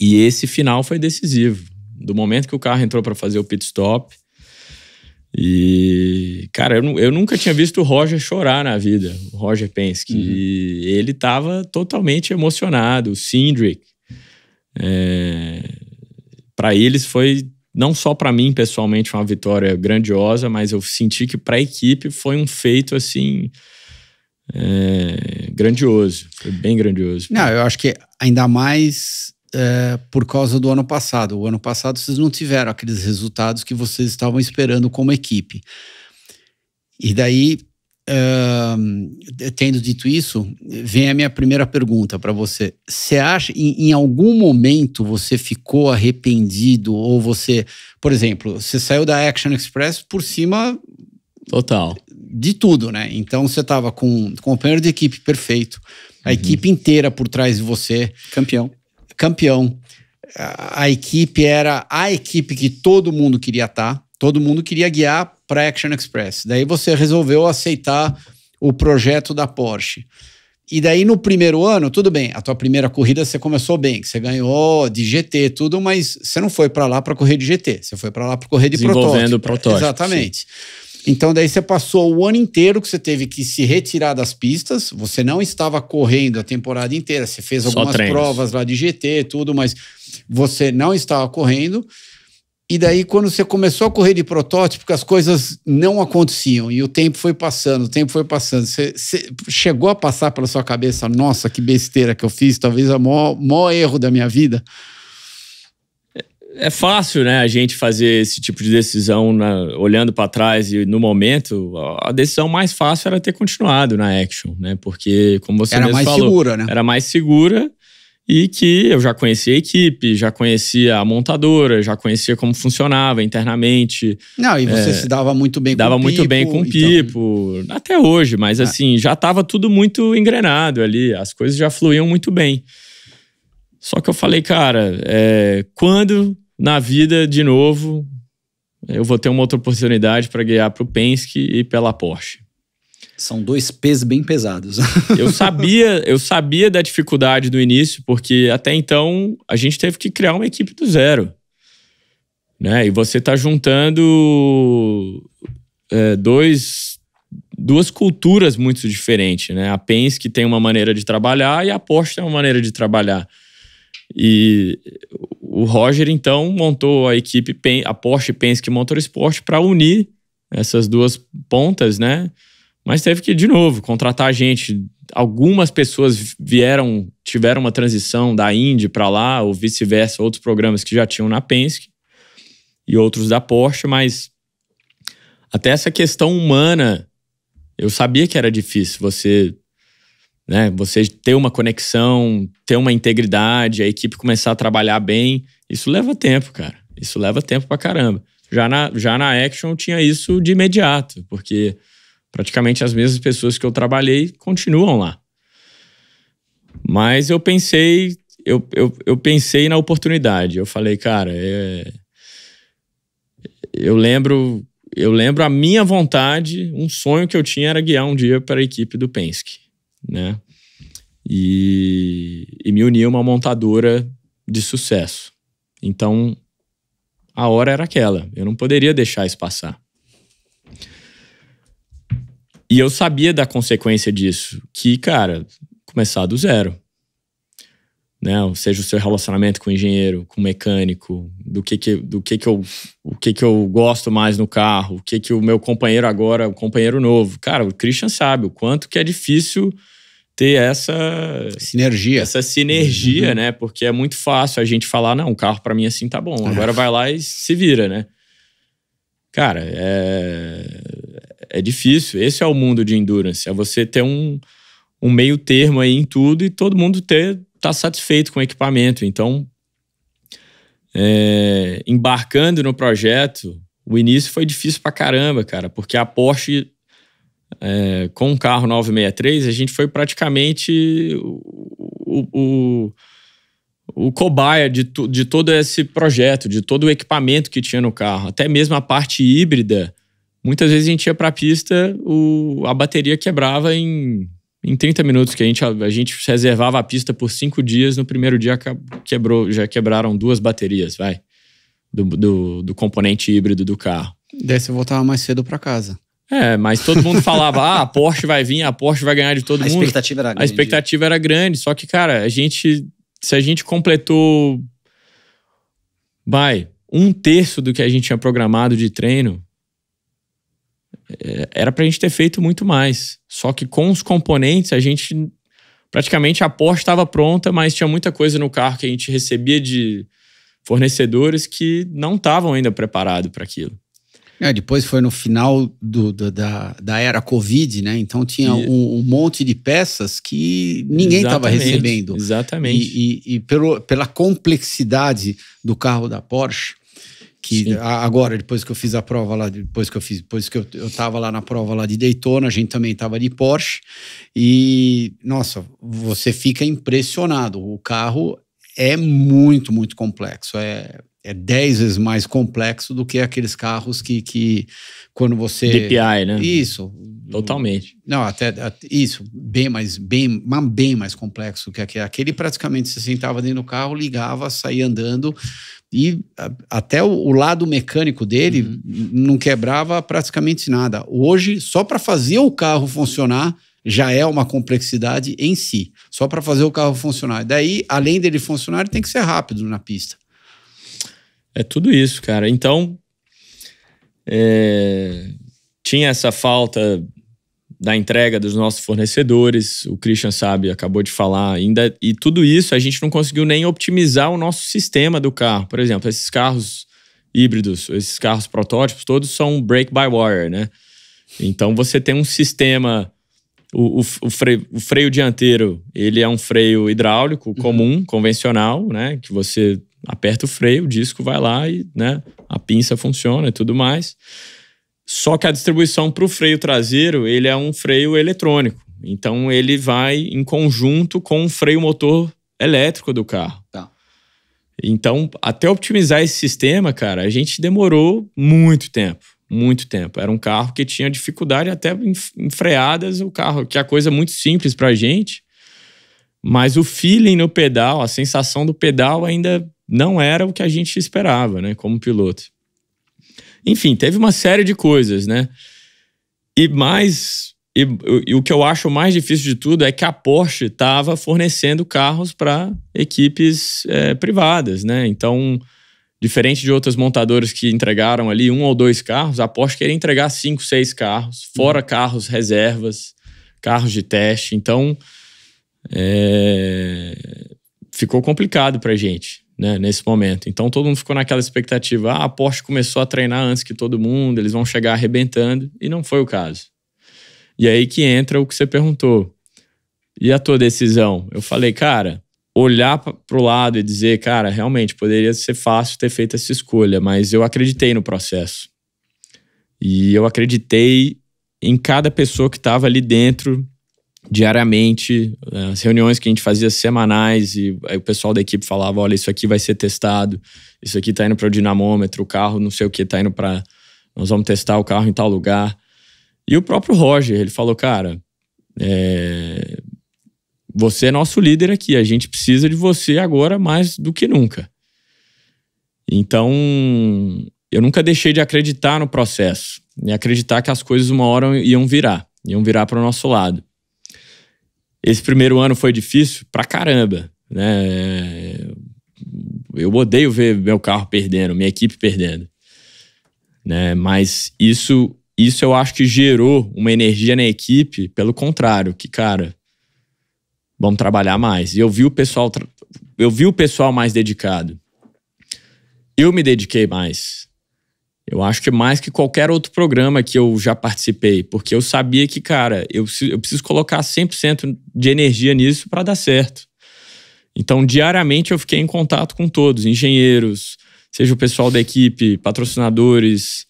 E esse final foi decisivo. Do momento que o carro entrou para fazer o pitstop E, cara, eu, eu, nunca tinha visto o Roger chorar na vida, o Roger Penske. Uhum. E ele estava totalmente emocionado. O Cindric, é, para eles foi não só para mim pessoalmente uma vitória grandiosa, mas eu senti que para a equipe foi um feito assim é, grandioso, foi bem grandioso. Não, eu acho que ainda mais é, por causa do ano passado. O ano passado vocês não tiveram aqueles resultados que vocês estavam esperando como equipe. E daí Uh, tendo dito isso, vem a minha primeira pergunta para você. Você acha em, em algum momento você ficou arrependido ou você, por exemplo, você saiu da Action Express por cima total de tudo, né? Então você estava com um companheiro de equipe perfeito, a uhum. equipe inteira por trás de você, campeão, campeão. A, a equipe era a equipe que todo mundo queria estar, tá, todo mundo queria guiar para Action Express. Daí você resolveu aceitar o projeto da Porsche. E daí no primeiro ano, tudo bem, a tua primeira corrida você começou bem, você ganhou de GT tudo, mas você não foi para lá para correr de GT, você foi para lá para correr de Desenvolvendo protótipo. protótipo Exatamente. Sim. Então daí você passou o ano inteiro que você teve que se retirar das pistas, você não estava correndo a temporada inteira, você fez algumas provas lá de GT tudo, mas você não estava correndo. E daí, quando você começou a correr de protótipo, as coisas não aconteciam e o tempo foi passando, o tempo foi passando. Você, você chegou a passar pela sua cabeça, nossa, que besteira que eu fiz, talvez é o maior, maior erro da minha vida? É, é fácil, né, a gente fazer esse tipo de decisão na, olhando para trás e no momento. A decisão mais fácil era ter continuado na Action, né? Porque, como você era falou, segura, né? era mais segura e que eu já conhecia a equipe, já conhecia a montadora, já conhecia como funcionava internamente. Não, e você é, se dava muito bem com o Pipo. Dava muito bem com o então, né? Pipo, até hoje, mas ah. assim, já estava tudo muito engrenado ali, as coisas já fluíam muito bem. Só que eu falei, cara, é, quando na vida, de novo, eu vou ter uma outra oportunidade para guiar para o Penske e pela Porsche. São dois P's bem pesados. *laughs* eu sabia, eu sabia da dificuldade do início, porque até então a gente teve que criar uma equipe do zero. Né? E você está juntando é, dois, duas culturas muito diferentes, né? A Penske tem uma maneira de trabalhar e a Porsche tem uma maneira de trabalhar. E o Roger então montou a equipe a Porsche Penske Motorsport para unir essas duas pontas, né? Mas teve que, de novo, contratar gente. Algumas pessoas vieram, tiveram uma transição da Indy para lá, ou vice-versa, outros programas que já tinham na Penske e outros da Porsche, mas até essa questão humana, eu sabia que era difícil você né? Você ter uma conexão, ter uma integridade, a equipe começar a trabalhar bem, isso leva tempo, cara. Isso leva tempo pra caramba. Já na, já na Action tinha isso de imediato, porque Praticamente as mesmas pessoas que eu trabalhei continuam lá. Mas eu pensei, eu, eu, eu pensei na oportunidade. Eu falei, cara, é... eu lembro eu lembro a minha vontade, um sonho que eu tinha era guiar um dia para a equipe do Penske, né? E, e me unir a uma montadora de sucesso. Então, a hora era aquela. Eu não poderia deixar isso passar. E eu sabia da consequência disso, que, cara, começar do zero. Né? seja, o seu relacionamento com o engenheiro, com o mecânico, do que que, do que, que eu o que que eu gosto mais no carro, o que que o meu companheiro agora, o companheiro novo. Cara, o Christian sabe o quanto que é difícil ter essa sinergia. Essa sinergia, uhum. né? Porque é muito fácil a gente falar, não, o carro para mim é assim tá bom. É. Agora vai lá e se vira, né? Cara, é é difícil. Esse é o mundo de endurance. É você ter um, um meio termo aí em tudo e todo mundo ter tá satisfeito com o equipamento. Então, é, embarcando no projeto, o início foi difícil pra caramba, cara, porque a Porsche é, com o carro 963, a gente foi praticamente o, o, o, o cobaia de, de todo esse projeto, de todo o equipamento que tinha no carro. Até mesmo a parte híbrida muitas vezes a gente ia para a pista, o, a bateria quebrava em, em 30 minutos, que a gente, a, a gente reservava a pista por cinco dias, no primeiro dia quebrou, já quebraram duas baterias, vai, do, do, do componente híbrido do carro. Daí você voltava mais cedo para casa. É, mas todo mundo falava, ah, a Porsche vai vir, a Porsche vai ganhar de todo a mundo. A expectativa era grande. A expectativa era grande, só que, cara, a gente, se a gente completou, vai, um terço do que a gente tinha programado de treino, é, era para a gente ter feito muito mais. Só que com os componentes, a gente praticamente a Porsche estava pronta, mas tinha muita coisa no carro que a gente recebia de fornecedores que não estavam ainda preparados para aquilo. É, depois foi no final do, do, da, da era Covid, né? Então tinha um, um monte de peças que ninguém estava recebendo. Exatamente. E, e, e pelo, pela complexidade do carro da Porsche, que a, agora depois que eu fiz a prova lá, depois que eu fiz, depois que eu, eu tava lá na prova lá de Daytona, a gente também tava de Porsche e nossa, você fica impressionado. O carro é muito, muito complexo. É é 10 vezes mais complexo do que aqueles carros que, que quando você. DPI, né? Isso. Totalmente. Não, até isso, bem mais, bem, bem mais complexo que aquele. Aquele praticamente se sentava dentro do carro, ligava, saía andando e até o, o lado mecânico dele uhum. não quebrava praticamente nada. Hoje, só para fazer o carro funcionar, já é uma complexidade em si, só para fazer o carro funcionar. Daí, além dele funcionar, ele tem que ser rápido na pista. É tudo isso, cara. Então, é, tinha essa falta da entrega dos nossos fornecedores, o Christian sabe, acabou de falar ainda, e tudo isso a gente não conseguiu nem otimizar o nosso sistema do carro. Por exemplo, esses carros híbridos, esses carros protótipos, todos são brake by wire, né? Então você tem um sistema. O, o, o, freio, o freio dianteiro, ele é um freio hidráulico uhum. comum, uhum. convencional, né? Que você aperta o freio, o disco vai lá e né, a pinça funciona e tudo mais. Só que a distribuição para o freio traseiro, ele é um freio eletrônico. Então ele vai em conjunto com o freio motor elétrico do carro. Tá. Então, até otimizar esse sistema, cara, a gente demorou muito tempo. Muito tempo. Era um carro que tinha dificuldade até em freadas, o carro, que é coisa muito simples pra gente. Mas o feeling no pedal, a sensação do pedal ainda não era o que a gente esperava, né, como piloto. Enfim, teve uma série de coisas, né? E mais e, e o que eu acho mais difícil de tudo é que a Porsche estava fornecendo carros para equipes é, privadas, né? Então, diferente de outras montadoras que entregaram ali um ou dois carros, a Porsche queria entregar cinco, seis carros, fora uhum. carros reservas, carros de teste. Então, é, ficou complicado para gente né, nesse momento. Então todo mundo ficou naquela expectativa: ah, a Porsche começou a treinar antes que todo mundo, eles vão chegar arrebentando, e não foi o caso. E aí que entra o que você perguntou. E a tua decisão? Eu falei, cara, olhar para o lado e dizer, cara, realmente poderia ser fácil ter feito essa escolha, mas eu acreditei no processo. E eu acreditei em cada pessoa que estava ali dentro diariamente, eh, as reuniões que a gente fazia semanais e aí o pessoal da equipe falava, olha, isso aqui vai ser testado, isso aqui tá indo para o dinamômetro, o carro não sei o que tá indo para nós vamos testar o carro em tal lugar. E o próprio Roger, ele falou, cara, é... você é nosso líder aqui, a gente precisa de você agora mais do que nunca. Então, eu nunca deixei de acreditar no processo, e acreditar que as coisas uma hora iam virar, iam virar para o nosso lado. Esse primeiro ano foi difícil pra caramba, né? Eu odeio ver meu carro perdendo, minha equipe perdendo, né? Mas isso, isso eu acho que gerou uma energia na equipe, pelo contrário, que cara, vamos trabalhar mais. E eu vi o pessoal, eu vi o pessoal mais dedicado. Eu me dediquei mais, eu acho que mais que qualquer outro programa que eu já participei, porque eu sabia que, cara, eu, eu preciso colocar 100% de energia nisso para dar certo. Então, diariamente eu fiquei em contato com todos, engenheiros, seja o pessoal da equipe, patrocinadores.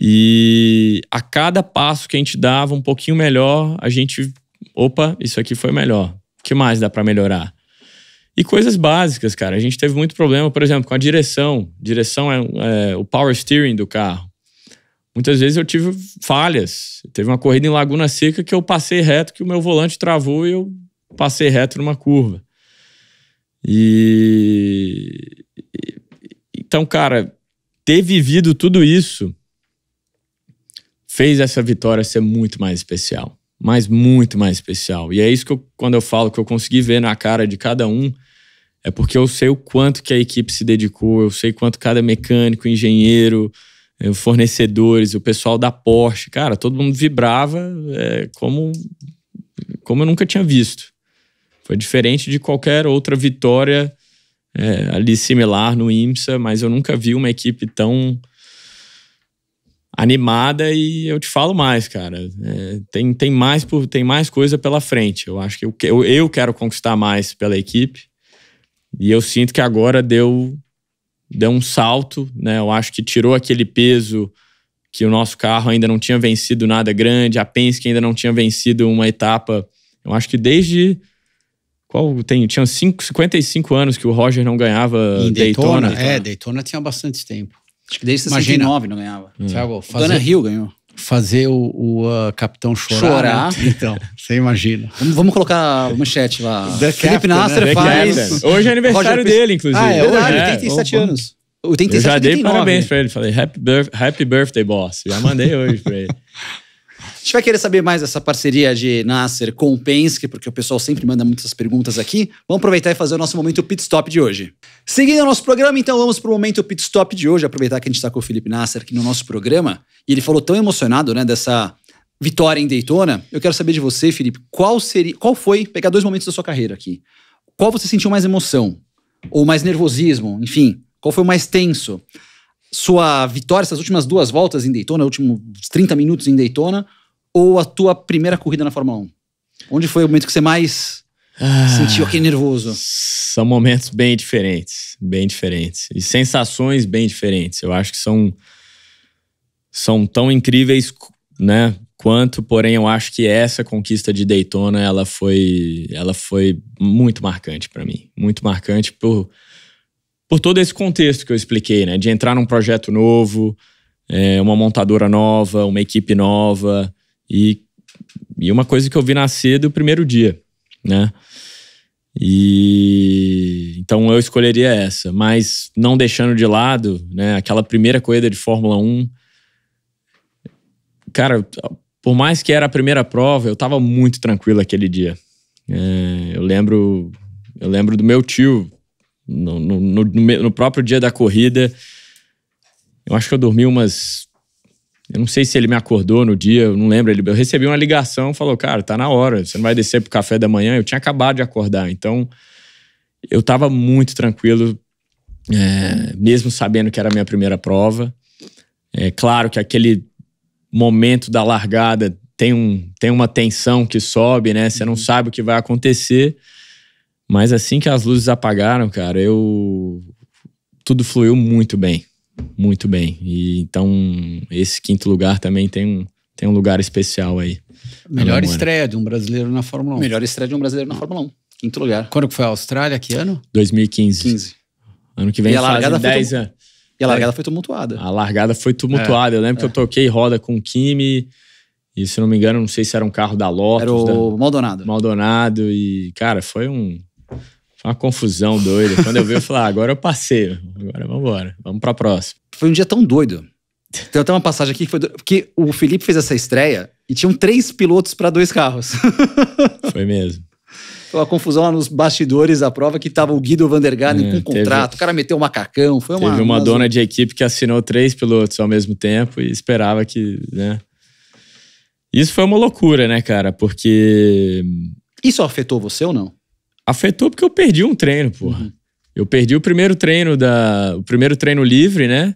E a cada passo que a gente dava um pouquinho melhor, a gente, opa, isso aqui foi melhor. O que mais dá para melhorar? E coisas básicas, cara. A gente teve muito problema, por exemplo, com a direção. Direção é, é o power steering do carro. Muitas vezes eu tive falhas. Teve uma corrida em Laguna Seca que eu passei reto, que o meu volante travou e eu passei reto numa curva. E. Então, cara, ter vivido tudo isso fez essa vitória ser muito mais especial mas muito mais especial. E é isso que eu, quando eu falo que eu consegui ver na cara de cada um, é porque eu sei o quanto que a equipe se dedicou, eu sei quanto cada mecânico, engenheiro, eh, fornecedores, o pessoal da Porsche, cara, todo mundo vibrava é, como, como eu nunca tinha visto. Foi diferente de qualquer outra vitória é, ali similar no IMSA, mas eu nunca vi uma equipe tão animada e eu te falo mais, cara. É, tem, tem, mais por, tem mais coisa pela frente. Eu acho que eu, eu, eu quero conquistar mais pela equipe e eu sinto que agora deu, deu um salto, né? Eu acho que tirou aquele peso que o nosso carro ainda não tinha vencido nada grande, a Penske ainda não tinha vencido uma etapa. Eu acho que desde qual tem, tinha cinco, 55 anos que o Roger não ganhava Daytona, Daytona. É, Daytona tinha bastante tempo. Acho que desde 69 Imagina. não ganhava. Hum. Thiago, fazer, Dona Hill ganhou. Fazer o, o uh, Capitão chorar. chorar. Né? *laughs* Então, você imagina. Vamos, vamos colocar a manchete lá. The *laughs* Felipe Nastra né? faz. Hoje é aniversário Roger... dele, inclusive. Ah, é, verdade, é, 87 anos. 87, eu já dei 89, parabéns pra ele. Falei, happy, birth, happy birthday, boss. Já mandei hoje pra ele. *laughs* A gente vai querer saber mais dessa parceria de Nasser com o Penske, porque o pessoal sempre manda muitas perguntas aqui. Vamos aproveitar e fazer o nosso momento pit stop de hoje. Seguindo o nosso programa, então vamos para o momento pit stop de hoje. Aproveitar que a gente está com o Felipe Nasser aqui no nosso programa. E ele falou tão emocionado, né, dessa vitória em Daytona. Eu quero saber de você, Felipe, qual seria, qual foi, pegar dois momentos da sua carreira aqui. Qual você sentiu mais emoção? Ou mais nervosismo? Enfim, qual foi o mais tenso? Sua vitória, essas últimas duas voltas em Daytona, últimos 30 minutos em Daytona, ou a tua primeira corrida na Fórmula 1? Onde foi o momento que você mais ah, sentiu aquele nervoso? São momentos bem diferentes, bem diferentes. E sensações bem diferentes. Eu acho que são, são tão incríveis, né? Quanto, porém, eu acho que essa conquista de Daytona, ela foi, ela foi muito marcante para mim. Muito marcante por, por todo esse contexto que eu expliquei, né? De entrar num projeto novo, é, uma montadora nova, uma equipe nova, e, e uma coisa que eu vi nascer do primeiro dia, né? E então eu escolheria essa, mas não deixando de lado, né, aquela primeira corrida de Fórmula 1. Cara, por mais que era a primeira prova, eu tava muito tranquilo aquele dia. É, eu lembro, eu lembro do meu tio no, no, no, no próprio dia da corrida. Eu acho que eu dormi umas eu não sei se ele me acordou no dia, eu não lembro. Ele, eu recebi uma ligação, falou, cara, tá na hora, você não vai descer pro café da manhã. Eu tinha acabado de acordar, então eu tava muito tranquilo, é, mesmo sabendo que era a minha primeira prova. É claro que aquele momento da largada tem, um, tem uma tensão que sobe, né? Você não uhum. sabe o que vai acontecer. Mas assim que as luzes apagaram, cara, eu. Tudo fluiu muito bem muito bem. E, então, esse quinto lugar também tem um, tem um lugar especial aí. Melhor estreia de um brasileiro na Fórmula 1. Melhor estreia de um brasileiro na Fórmula 1. Quinto lugar. Quando que foi a Austrália? Que ano? 2015. 15. Ano que vem e a largada foi 10 anos. E a é. largada foi tumultuada. A largada foi tumultuada. eu lembro é. que eu toquei roda com o Kimi. E se não me engano, não sei se era um carro da Lotus. Era o da... Maldonado. Maldonado. E, cara, foi um, foi uma confusão doida. Quando eu vi, eu falei, ah, agora eu passei. Agora vamos embora. Vamos pra próxima. Foi um dia tão doido. Tem até uma passagem aqui que foi. Do... Porque o Felipe fez essa estreia e tinham três pilotos para dois carros. *laughs* Foi mesmo. Foi uma confusão lá nos bastidores da prova que tava o Guido Vandergaard é, com teve... contrato. O cara meteu um macacão. Foi uma. Teve uma, uma dona de equipe que assinou três pilotos ao mesmo tempo e esperava que. Né? Isso foi uma loucura, né, cara? Porque. Isso afetou você ou não? Afetou porque eu perdi um treino, porra. Uhum. Eu perdi o primeiro treino da, o primeiro treino livre, né?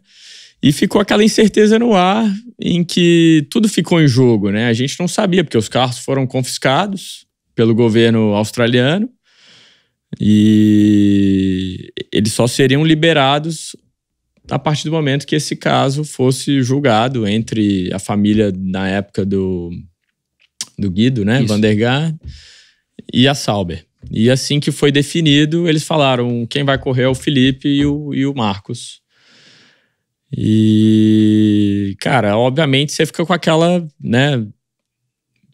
E ficou aquela incerteza no ar em que tudo ficou em jogo, né? A gente não sabia porque os carros foram confiscados pelo governo australiano e eles só seriam liberados a partir do momento que esse caso fosse julgado entre a família na época do, do Guido, né, Isso. Vandergaard e a Sauber. E assim que foi definido, eles falaram: quem vai correr é o Felipe e o, e o Marcos. E, cara, obviamente você fica com aquela, né?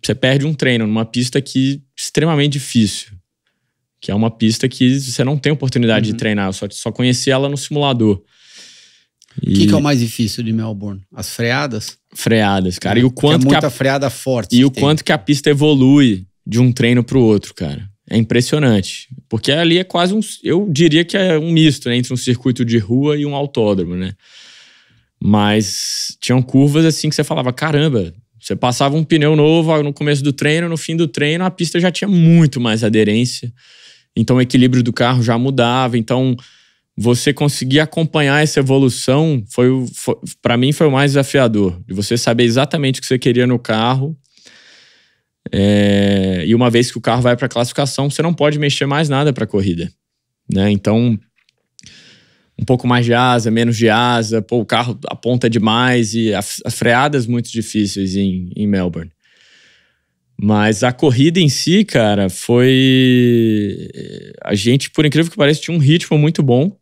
Você perde um treino numa pista que é extremamente difícil, que é uma pista que você não tem oportunidade uhum. de treinar, eu só, só conheci ela no simulador. O que, que, é o mais difícil de Melbourne? As freadas? Freadas, cara. E o é quanto é muita que a, freada forte. E o tem. quanto que a pista evolui de um treino para o outro, cara é impressionante. Porque ali é quase um. Eu diria que é um misto né, entre um circuito de rua e um autódromo, né? Mas tinham curvas assim que você falava: caramba, você passava um pneu novo no começo do treino, no fim do treino, a pista já tinha muito mais aderência. Então o equilíbrio do carro já mudava. Então você conseguir acompanhar essa evolução foi, foi para mim foi o mais desafiador. De você saber exatamente o que você queria no carro é, e uma vez que o carro vai para classificação, você não pode mexer mais nada para a corrida. Né? Então, um pouco mais de asa, menos de asa, pô, o carro aponta demais e as freadas muito difíceis em, em Melbourne. Mas a corrida em si, cara, foi. A gente, por incrível que pareça, tinha um ritmo muito bom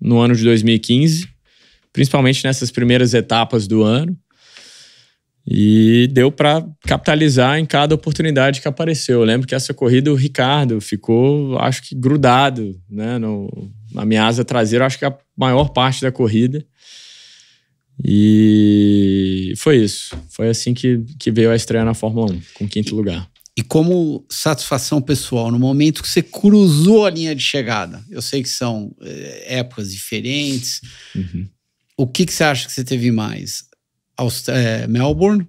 no ano de 2015, principalmente nessas primeiras etapas do ano. E deu para capitalizar em cada oportunidade que apareceu. Eu lembro que essa corrida o Ricardo ficou, acho que grudado, né, no, na minha asa traseira, acho que a maior parte da corrida. E foi isso. Foi assim que, que veio a estreia na Fórmula 1, com quinto lugar. E como satisfação pessoal, no momento que você cruzou a linha de chegada, eu sei que são eh, épocas diferentes, uhum. o que, que você acha que você teve mais? Aust é, Melbourne,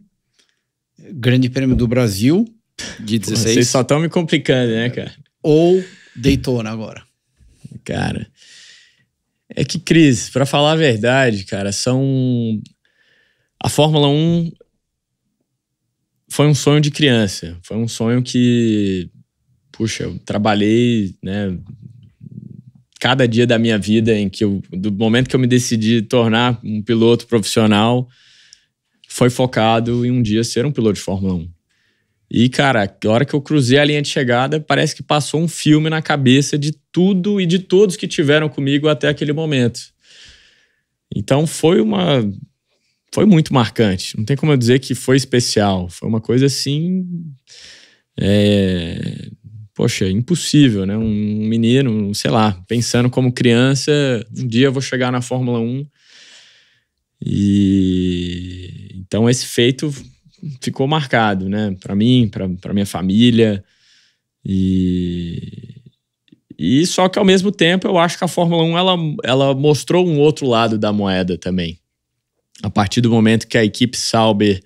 Grande Prêmio do Brasil, de 16. vocês só estão me complicando, né, cara? Ou Daytona agora. Cara, é que Cris, para falar a verdade, cara, são. A Fórmula 1 foi um sonho de criança. Foi um sonho que, puxa, eu trabalhei, né? Cada dia da minha vida, em que eu, do momento que eu me decidi tornar um piloto profissional, foi focado em um dia ser um piloto de Fórmula 1. E, cara, a hora que eu cruzei a linha de chegada, parece que passou um filme na cabeça de tudo e de todos que tiveram comigo até aquele momento. Então foi uma. Foi muito marcante. Não tem como eu dizer que foi especial. Foi uma coisa assim. É, poxa, impossível, né? Um menino, sei lá, pensando como criança, um dia eu vou chegar na Fórmula 1 e então esse feito ficou marcado, né, para mim, para minha família. E e só que ao mesmo tempo eu acho que a Fórmula 1 ela, ela mostrou um outro lado da moeda também. A partir do momento que a equipe Sauber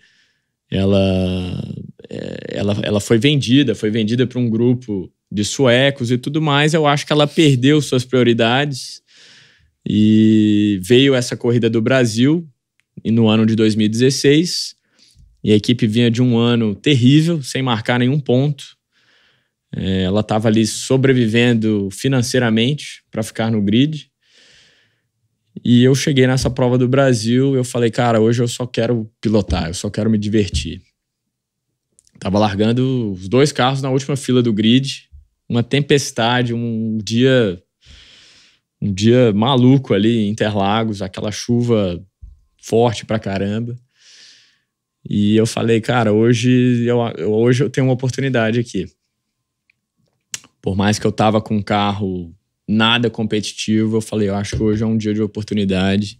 ela é, ela, ela foi vendida, foi vendida para um grupo de suecos e tudo mais, eu acho que ela perdeu suas prioridades e veio essa corrida do Brasil e no ano de 2016. E a equipe vinha de um ano terrível, sem marcar nenhum ponto. É, ela estava ali sobrevivendo financeiramente para ficar no grid. E eu cheguei nessa prova do Brasil, eu falei, cara, hoje eu só quero pilotar, eu só quero me divertir. Tava largando os dois carros na última fila do grid, uma tempestade, um dia um dia maluco ali em Interlagos, aquela chuva forte pra caramba. E eu falei, cara, hoje eu, hoje eu tenho uma oportunidade aqui. Por mais que eu tava com um carro nada competitivo, eu falei, eu acho que hoje é um dia de oportunidade.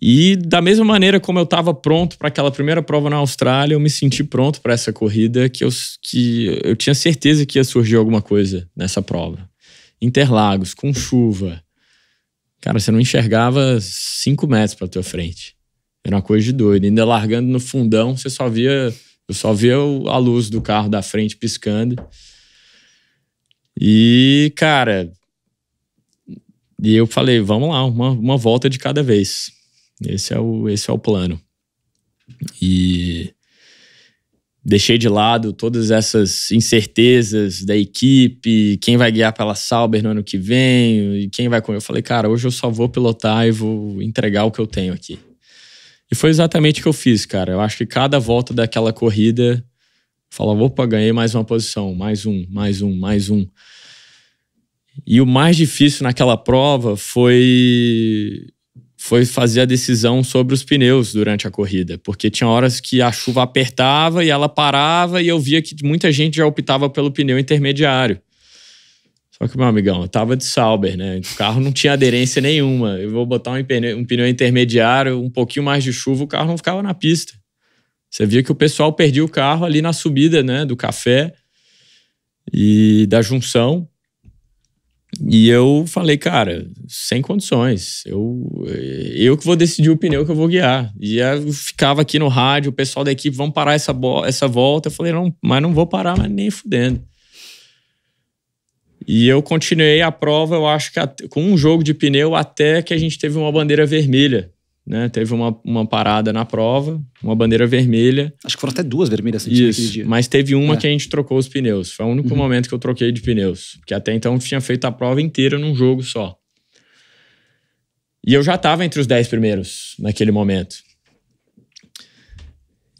E da mesma maneira como eu tava pronto para aquela primeira prova na Austrália, eu me senti pronto para essa corrida, que eu, que eu tinha certeza que ia surgir alguma coisa nessa prova. Interlagos, com chuva. Cara, você não enxergava cinco metros para tua frente. Era uma coisa de doido. Ainda largando no fundão, você só via. Eu só via a luz do carro da frente piscando. E, cara. E eu falei, vamos lá, uma, uma volta de cada vez. Esse é o, esse é o plano. E deixei de lado todas essas incertezas da equipe, quem vai guiar pela Sauber no ano que vem, e quem vai comer. Eu falei, cara, hoje eu só vou pilotar e vou entregar o que eu tenho aqui. E foi exatamente o que eu fiz, cara. Eu acho que cada volta daquela corrida, falava, opa, ganhei mais uma posição, mais um, mais um, mais um. E o mais difícil naquela prova foi foi fazer a decisão sobre os pneus durante a corrida, porque tinha horas que a chuva apertava e ela parava e eu via que muita gente já optava pelo pneu intermediário. Só que, meu amigão, eu tava de Sauber, né? O carro não tinha aderência nenhuma. Eu vou botar um pneu, um pneu intermediário, um pouquinho mais de chuva, o carro não ficava na pista. Você via que o pessoal perdia o carro ali na subida, né, do café e da junção. E eu falei, cara, sem condições. Eu, eh, eu que vou decidir o pneu que eu vou guiar. E eu ficava aqui no rádio, o pessoal da equipe, vamos parar essa, essa volta. Eu falei, não, mas não vou parar, mas nem fudendo. E eu continuei a prova, eu acho que com um jogo de pneu até que a gente teve uma bandeira vermelha né? Teve uma, uma parada na prova, uma bandeira vermelha. Acho que foram até duas vermelhas assim, Isso, dia. mas teve uma é. que a gente trocou os pneus. Foi o único uhum. momento que eu troquei de pneus. Porque até então eu tinha feito a prova inteira num jogo só. E eu já estava entre os dez primeiros naquele momento.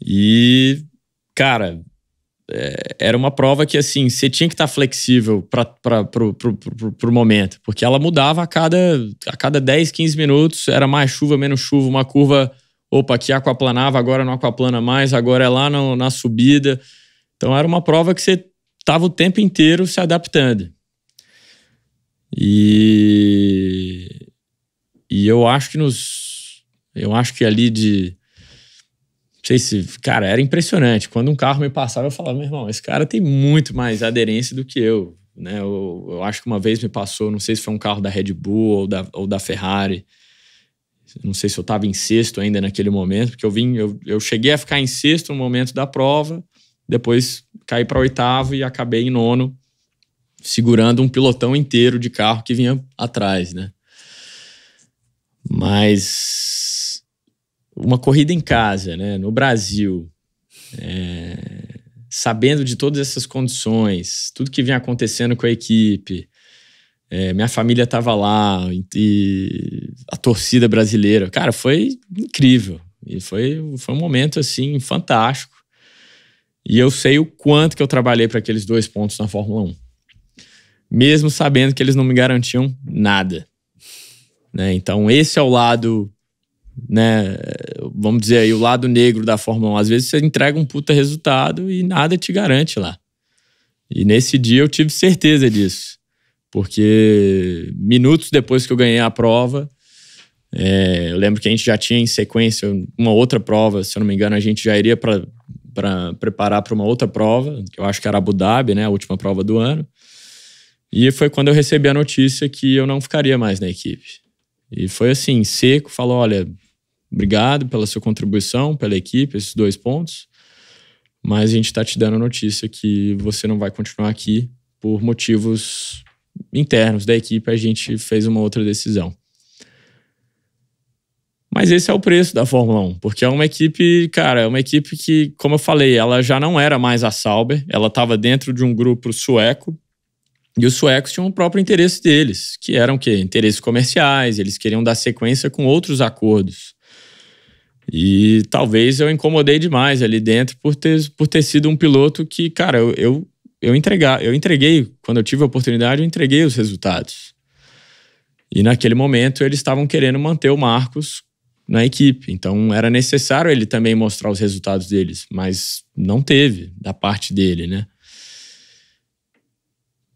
E, cara, é, era uma prova que assim você tinha que estar tá flexível para o momento, porque ela mudava a cada, a cada 10, 15 minutos, era mais chuva, menos chuva, uma curva, opa, aqui aquaplanava, agora não aquaplana mais, agora é lá no, na subida. Então era uma prova que você estava o tempo inteiro se adaptando. E, e eu acho que nos. Eu acho que ali de sei se, cara, era impressionante. Quando um carro me passava, eu falava, meu irmão, esse cara tem muito mais aderência do que eu. Né? Eu, eu acho que uma vez me passou, não sei se foi um carro da Red Bull ou da, ou da Ferrari. Não sei se eu estava em sexto ainda naquele momento, porque eu vim, eu, eu cheguei a ficar em sexto no momento da prova, depois caí para oitavo e acabei em nono, segurando um pilotão inteiro de carro que vinha atrás, né? Mas uma corrida em casa, né, no Brasil, é, sabendo de todas essas condições, tudo que vinha acontecendo com a equipe, é, minha família estava lá e a torcida brasileira, cara, foi incrível e foi, foi um momento assim fantástico. E eu sei o quanto que eu trabalhei para aqueles dois pontos na Fórmula 1. Mesmo sabendo que eles não me garantiam nada. Né? Então, esse é o lado né, vamos dizer aí, o lado negro da Fórmula 1. Às vezes você entrega um puta resultado e nada te garante lá. E nesse dia eu tive certeza disso. Porque minutos depois que eu ganhei a prova, é, eu lembro que a gente já tinha em sequência uma outra prova, se eu não me engano, a gente já iria para preparar para uma outra prova, que eu acho que era Abu Dhabi, né, a última prova do ano. E foi quando eu recebi a notícia que eu não ficaria mais na equipe. E foi assim, seco, falou, olha, obrigado pela sua contribuição, pela equipe, esses dois pontos, mas a gente está te dando a notícia que você não vai continuar aqui por motivos internos da equipe, a gente fez uma outra decisão. Mas esse é o preço da Fórmula 1, porque é uma equipe, cara, é uma equipe que, como eu falei, ela já não era mais a Sauber, ela estava dentro de um grupo sueco e os suecos tinham o próprio interesse deles, que eram que interesses comerciais, eles queriam dar sequência com outros acordos. E talvez eu incomodei demais ali dentro por ter, por ter sido um piloto que, cara, eu, eu, eu, entregar, eu entreguei, quando eu tive a oportunidade, eu entreguei os resultados. E naquele momento eles estavam querendo manter o Marcos na equipe, então era necessário ele também mostrar os resultados deles, mas não teve da parte dele, né?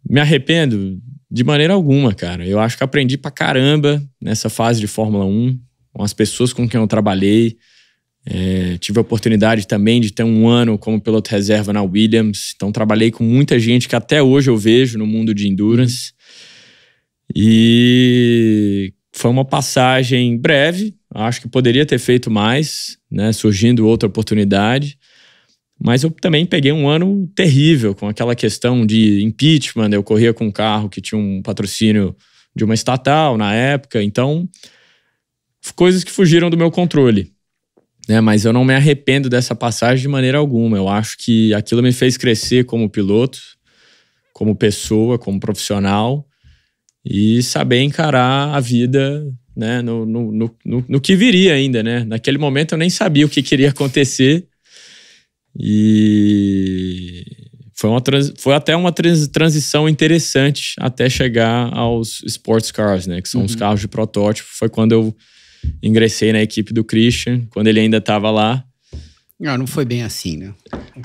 Me arrependo de maneira alguma, cara. Eu acho que aprendi pra caramba nessa fase de Fórmula 1, com as pessoas com quem eu trabalhei. É, tive a oportunidade também de ter um ano como piloto reserva na Williams. Então, trabalhei com muita gente que até hoje eu vejo no mundo de endurance. E foi uma passagem breve. Acho que poderia ter feito mais, né? Surgindo outra oportunidade. Mas eu também peguei um ano terrível com aquela questão de impeachment. Eu corria com um carro que tinha um patrocínio de uma estatal na época. Então, coisas que fugiram do meu controle. Né? Mas eu não me arrependo dessa passagem de maneira alguma. Eu acho que aquilo me fez crescer como piloto, como pessoa, como profissional e saber encarar a vida né? no, no, no, no, no que viria ainda. Né? Naquele momento eu nem sabia o que queria acontecer e foi, uma foi até uma trans transição interessante até chegar aos sports cars, né? Que são uhum. os carros de protótipo. Foi quando eu ingressei na equipe do Christian, quando ele ainda estava lá. Não, ah, não foi bem assim, né?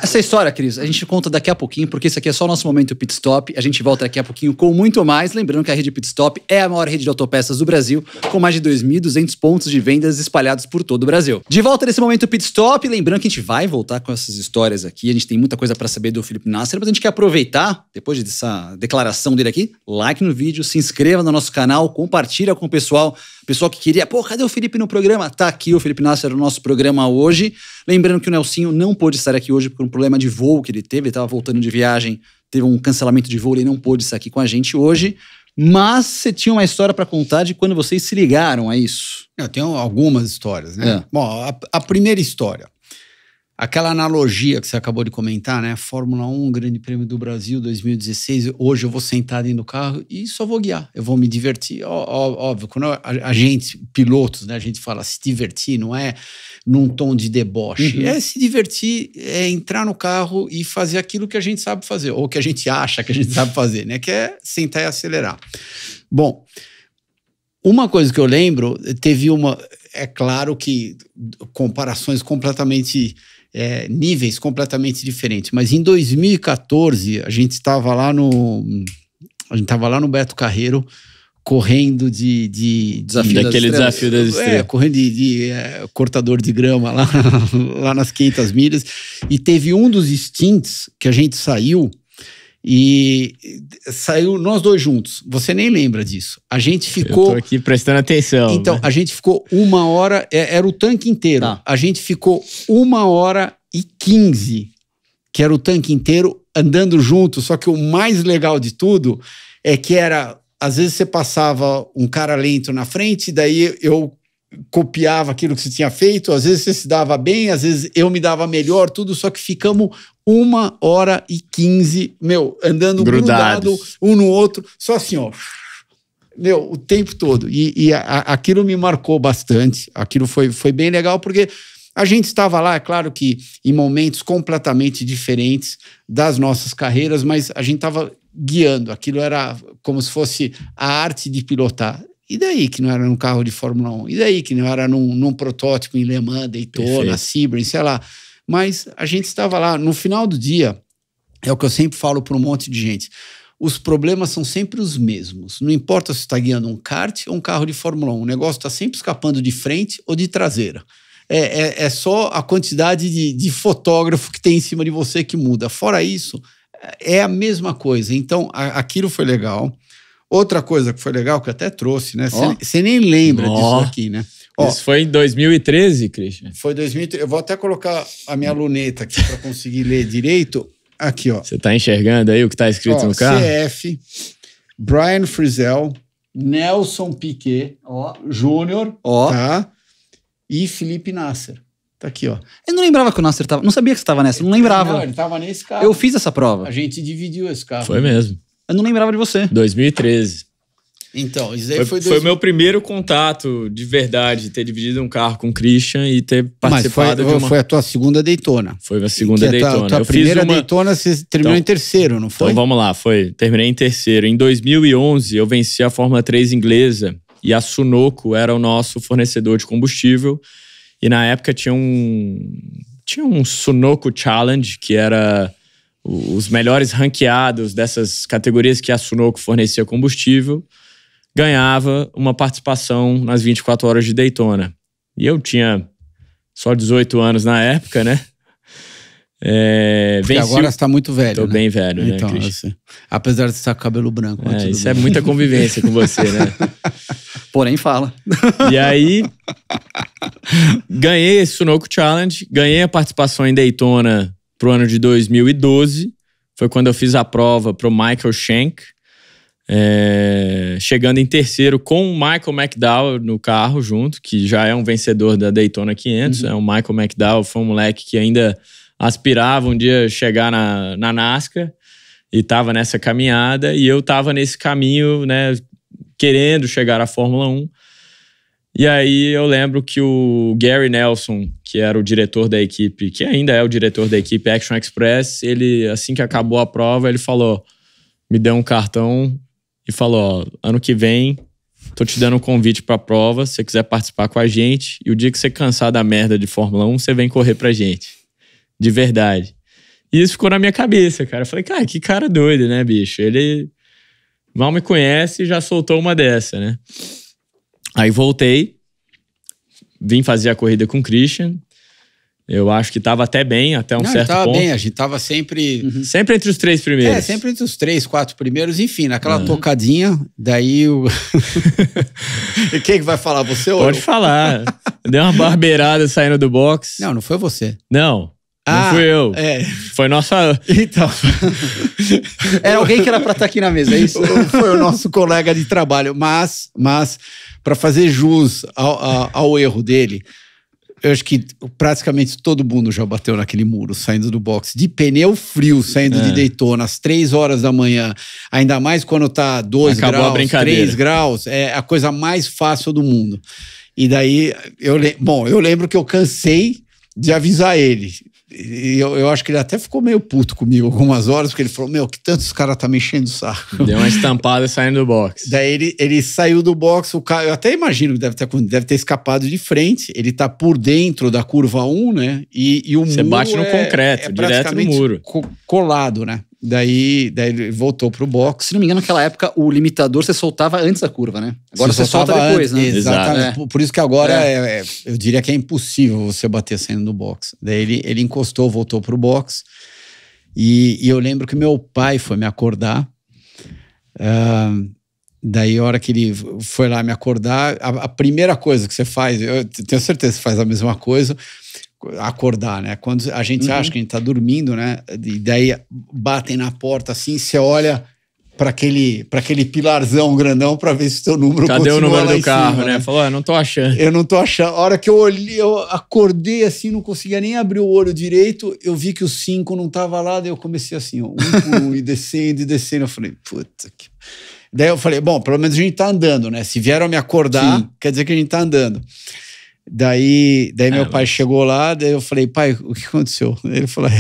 Essa é história, Cris, a gente conta daqui a pouquinho, porque isso aqui é só o nosso momento pit stop. A gente volta daqui a pouquinho com muito mais. Lembrando que a rede Pit Stop é a maior rede de autopeças do Brasil, com mais de 2.200 pontos de vendas espalhados por todo o Brasil. De volta nesse momento pit stop, lembrando que a gente vai voltar com essas histórias aqui. A gente tem muita coisa para saber do Felipe Nasser, mas a gente quer aproveitar, depois dessa declaração dele aqui, like no vídeo, se inscreva no nosso canal, compartilha com o pessoal. Pessoal que queria, pô, cadê o Felipe no programa? Tá aqui o Felipe Nasser no nosso programa hoje. Lembrando que o Nelsinho não pôde estar aqui hoje por um problema de voo que ele teve. Ele estava voltando de viagem, teve um cancelamento de voo e não pôde estar aqui com a gente hoje. Mas você tinha uma história para contar de quando vocês se ligaram a isso. Eu tenho algumas histórias, né? É. Bom, a, a, primeira história. Aquela analogia que você acabou de comentar, né? Fórmula 1, Grande Prêmio do Brasil 2016. Hoje eu vou sentar dentro do carro e só vou guiar. Eu vou me divertir. Ó, ó, óbvio, quando a, a gente, pilotos, né? A gente fala se divertir, não é num tom de deboche. Uhum. É se divertir, é entrar no carro e fazer aquilo que a gente sabe fazer, ou que a gente acha que a gente sabe fazer, né? Que é sentar e acelerar. Bom, uma coisa que eu lembro, teve uma. É claro que comparações completamente. É, níveis completamente diferentes. Mas em 2014, a gente estava lá no. A gente estava lá no Beto Carreiro correndo de. de desafio daquele desafio das é, estrelas. É, correndo de, de é, cortador de grama lá, *laughs* lá nas 500 milhas. E teve um dos stints que a gente saiu e saiu nós dois juntos. Você nem lembra disso. A gente ficou. Eu tô aqui prestando atenção. Então, né? a gente ficou uma hora, é, era o tanque inteiro. Tá. A gente ficou uma hora e quinze, que era o tanque inteiro, andando junto. Só que o mais legal de tudo é que era às vezes você passava um cara lento na frente, daí eu copiava aquilo que você tinha feito, às vezes você se dava bem, às vezes eu me dava melhor, tudo, só que ficamos uma hora e quinze, meu, andando Grudados. grudado um no outro, só assim, ó, meu, o tempo todo. E, e a, aquilo me marcou bastante, aquilo foi, foi bem legal, porque a gente estava lá, é claro que em momentos completamente diferentes das nossas carreiras, mas a gente estava guiando. Aquilo era como se fosse a arte de pilotar. E daí que não era num carro de Fórmula 1? E daí que não era num, num protótipo em Le Mans, Daytona, Sebring, sei lá. Mas a gente estava lá. No final do dia, é o que eu sempre falo para um monte de gente os problemas são sempre os mesmos. Não importa se está guiando um kart ou um carro de Fórmula 1, o negócio está sempre escapando de frente ou de traseira. É, é, é só a quantidade de, de fotógrafo que tem em cima de você que muda. Fora isso, é a mesma coisa. Então, a, aquilo foi legal. Outra coisa que foi legal, que eu até trouxe, né? Você oh. nem lembra oh. disso aqui, né? Oh. Isso foi em 2013, Christian? Foi 2013. Eu vou até colocar a minha luneta aqui para conseguir ler direito. Aqui, ó. Você está enxergando aí o que está escrito no carro? CF, Brian Frizzell, Nelson Piquet, ó, Júnior, ó, tá? E Felipe Nasser. Tá aqui, ó. Eu não lembrava que o Nasser tava. Não sabia que você tava nessa, não lembrava. Não, ele tava nesse carro. Eu fiz essa prova. A gente dividiu esse carro. Foi mesmo. Eu não lembrava de você. 2013. Então, isso aí foi... Foi, dois... foi meu primeiro contato de verdade, ter dividido um carro com o Christian e ter participado Mas foi, de uma... foi a tua segunda Daytona. Foi a segunda que Daytona. É a tua, tua eu primeira uma... Daytona você terminou então, em terceiro, não então foi? Então vamos lá, foi. Terminei em terceiro. Em 2011 eu venci a Fórmula 3 inglesa e a Sunoco era o nosso fornecedor de combustível e na época tinha um. Tinha um Sunoco Challenge, que era os melhores ranqueados dessas categorias que a Sunoco fornecia combustível, ganhava uma participação nas 24 horas de Daytona. E eu tinha só 18 anos na época, né? É, Porque agora está muito velho. Tô né? bem velho, né, então, né, assim, Apesar de estar com cabelo branco. É, isso é bem. é muita convivência com você, né? *laughs* Porém, fala. E aí, ganhei esse Sunoco Challenge, ganhei a participação em Daytona pro ano de 2012. Foi quando eu fiz a prova pro Michael Schenck. É, chegando em terceiro com o Michael McDowell no carro junto, que já é um vencedor da Daytona 500. Uhum. É, o Michael McDowell foi um moleque que ainda aspirava um dia chegar na, na Nasca e estava nessa caminhada e eu estava nesse caminho, né, querendo chegar à Fórmula 1. E aí eu lembro que o Gary Nelson, que era o diretor da equipe, que ainda é o diretor da equipe Action Express, ele assim que acabou a prova, ele falou: "Me deu um cartão e falou: ó, ano que vem tô te dando um convite para a prova, se você quiser participar com a gente, e o dia que você cansar da merda de Fórmula 1, você vem correr pra gente" de verdade. E isso ficou na minha cabeça, cara. Eu falei, cara, que cara doido, né, bicho? Ele mal me conhece e já soltou uma dessa, né? Aí voltei, vim fazer a corrida com o Christian. Eu acho que tava até bem, até um Não, certo tava ponto. bem, a gente tava sempre... Uhum. Sempre entre os três primeiros. É, sempre entre os três, quatro primeiros. Enfim, naquela uhum. tocadinha, daí o... *laughs* e quem que vai falar, você ou Pode falar. *laughs* Deu uma barbeirada saindo do box. Não, não foi você. Não. Ah, não fui eu. É. Foi nossa. Então. era *laughs* é alguém que era pra estar tá aqui na mesa, é isso? *laughs* Foi o nosso colega de trabalho. Mas, mas para fazer jus ao, ao, ao, erro dele, eu acho que praticamente todo mundo já bateu naquele muro, saindo do box. De pneu frio, saindo é. de Daytona, às três horas da manhã. Ainda mais quando tá 2 graus, 3 graus. É a coisa mais fácil do mundo. E daí, eu, bom, eu lembro que eu cansei de avisar ele. E eu, eu acho que ele até ficou meio puto comigo algumas horas, porque ele falou: Meu, que tanto os caras tá me enchendo o saco. Deu uma estampada saindo do box. *laughs* Daí ele, ele saiu do box, o cara, eu até imagino que deve ter, deve ter escapado de frente. Ele tá por dentro da curva 1, né? E, e o Você muro. Você bate no é, concreto, é direto no muro. colado, né? Daí, daí ele voltou pro box. Se não me engano, naquela época o limitador você soltava antes da curva, né? Agora você, você solta depois, antes, né? Exatamente. É. Por isso que agora é. é. É, eu diria que é impossível você bater saindo do box. Daí ele, ele encostou, voltou pro box. E, e eu lembro que meu pai foi me acordar. Uh, daí, a hora que ele foi lá me acordar, a, a primeira coisa que você faz, eu tenho certeza que você faz a mesma coisa acordar, né? Quando a gente uhum. acha que a gente tá dormindo, né? E daí batem na porta assim, você olha para aquele, aquele pilarzão grandão para ver se o teu número Cadê o número do carro, cima, né? né? Falou, eu ah, não tô achando. Eu não tô achando. A hora que eu olhei, eu acordei assim, não conseguia nem abrir o olho direito, eu vi que o 5 não tava lá, daí eu comecei assim, ó, um por um, *laughs* e descendo, e descendo. Eu falei, puta que... Daí eu falei, bom, pelo menos a gente tá andando, né? Se vieram me acordar, Sim. quer dizer que a gente tá andando. Daí, daí é, meu pai mas... chegou lá, daí eu falei, pai, o que aconteceu? *laughs* Ele falou, é,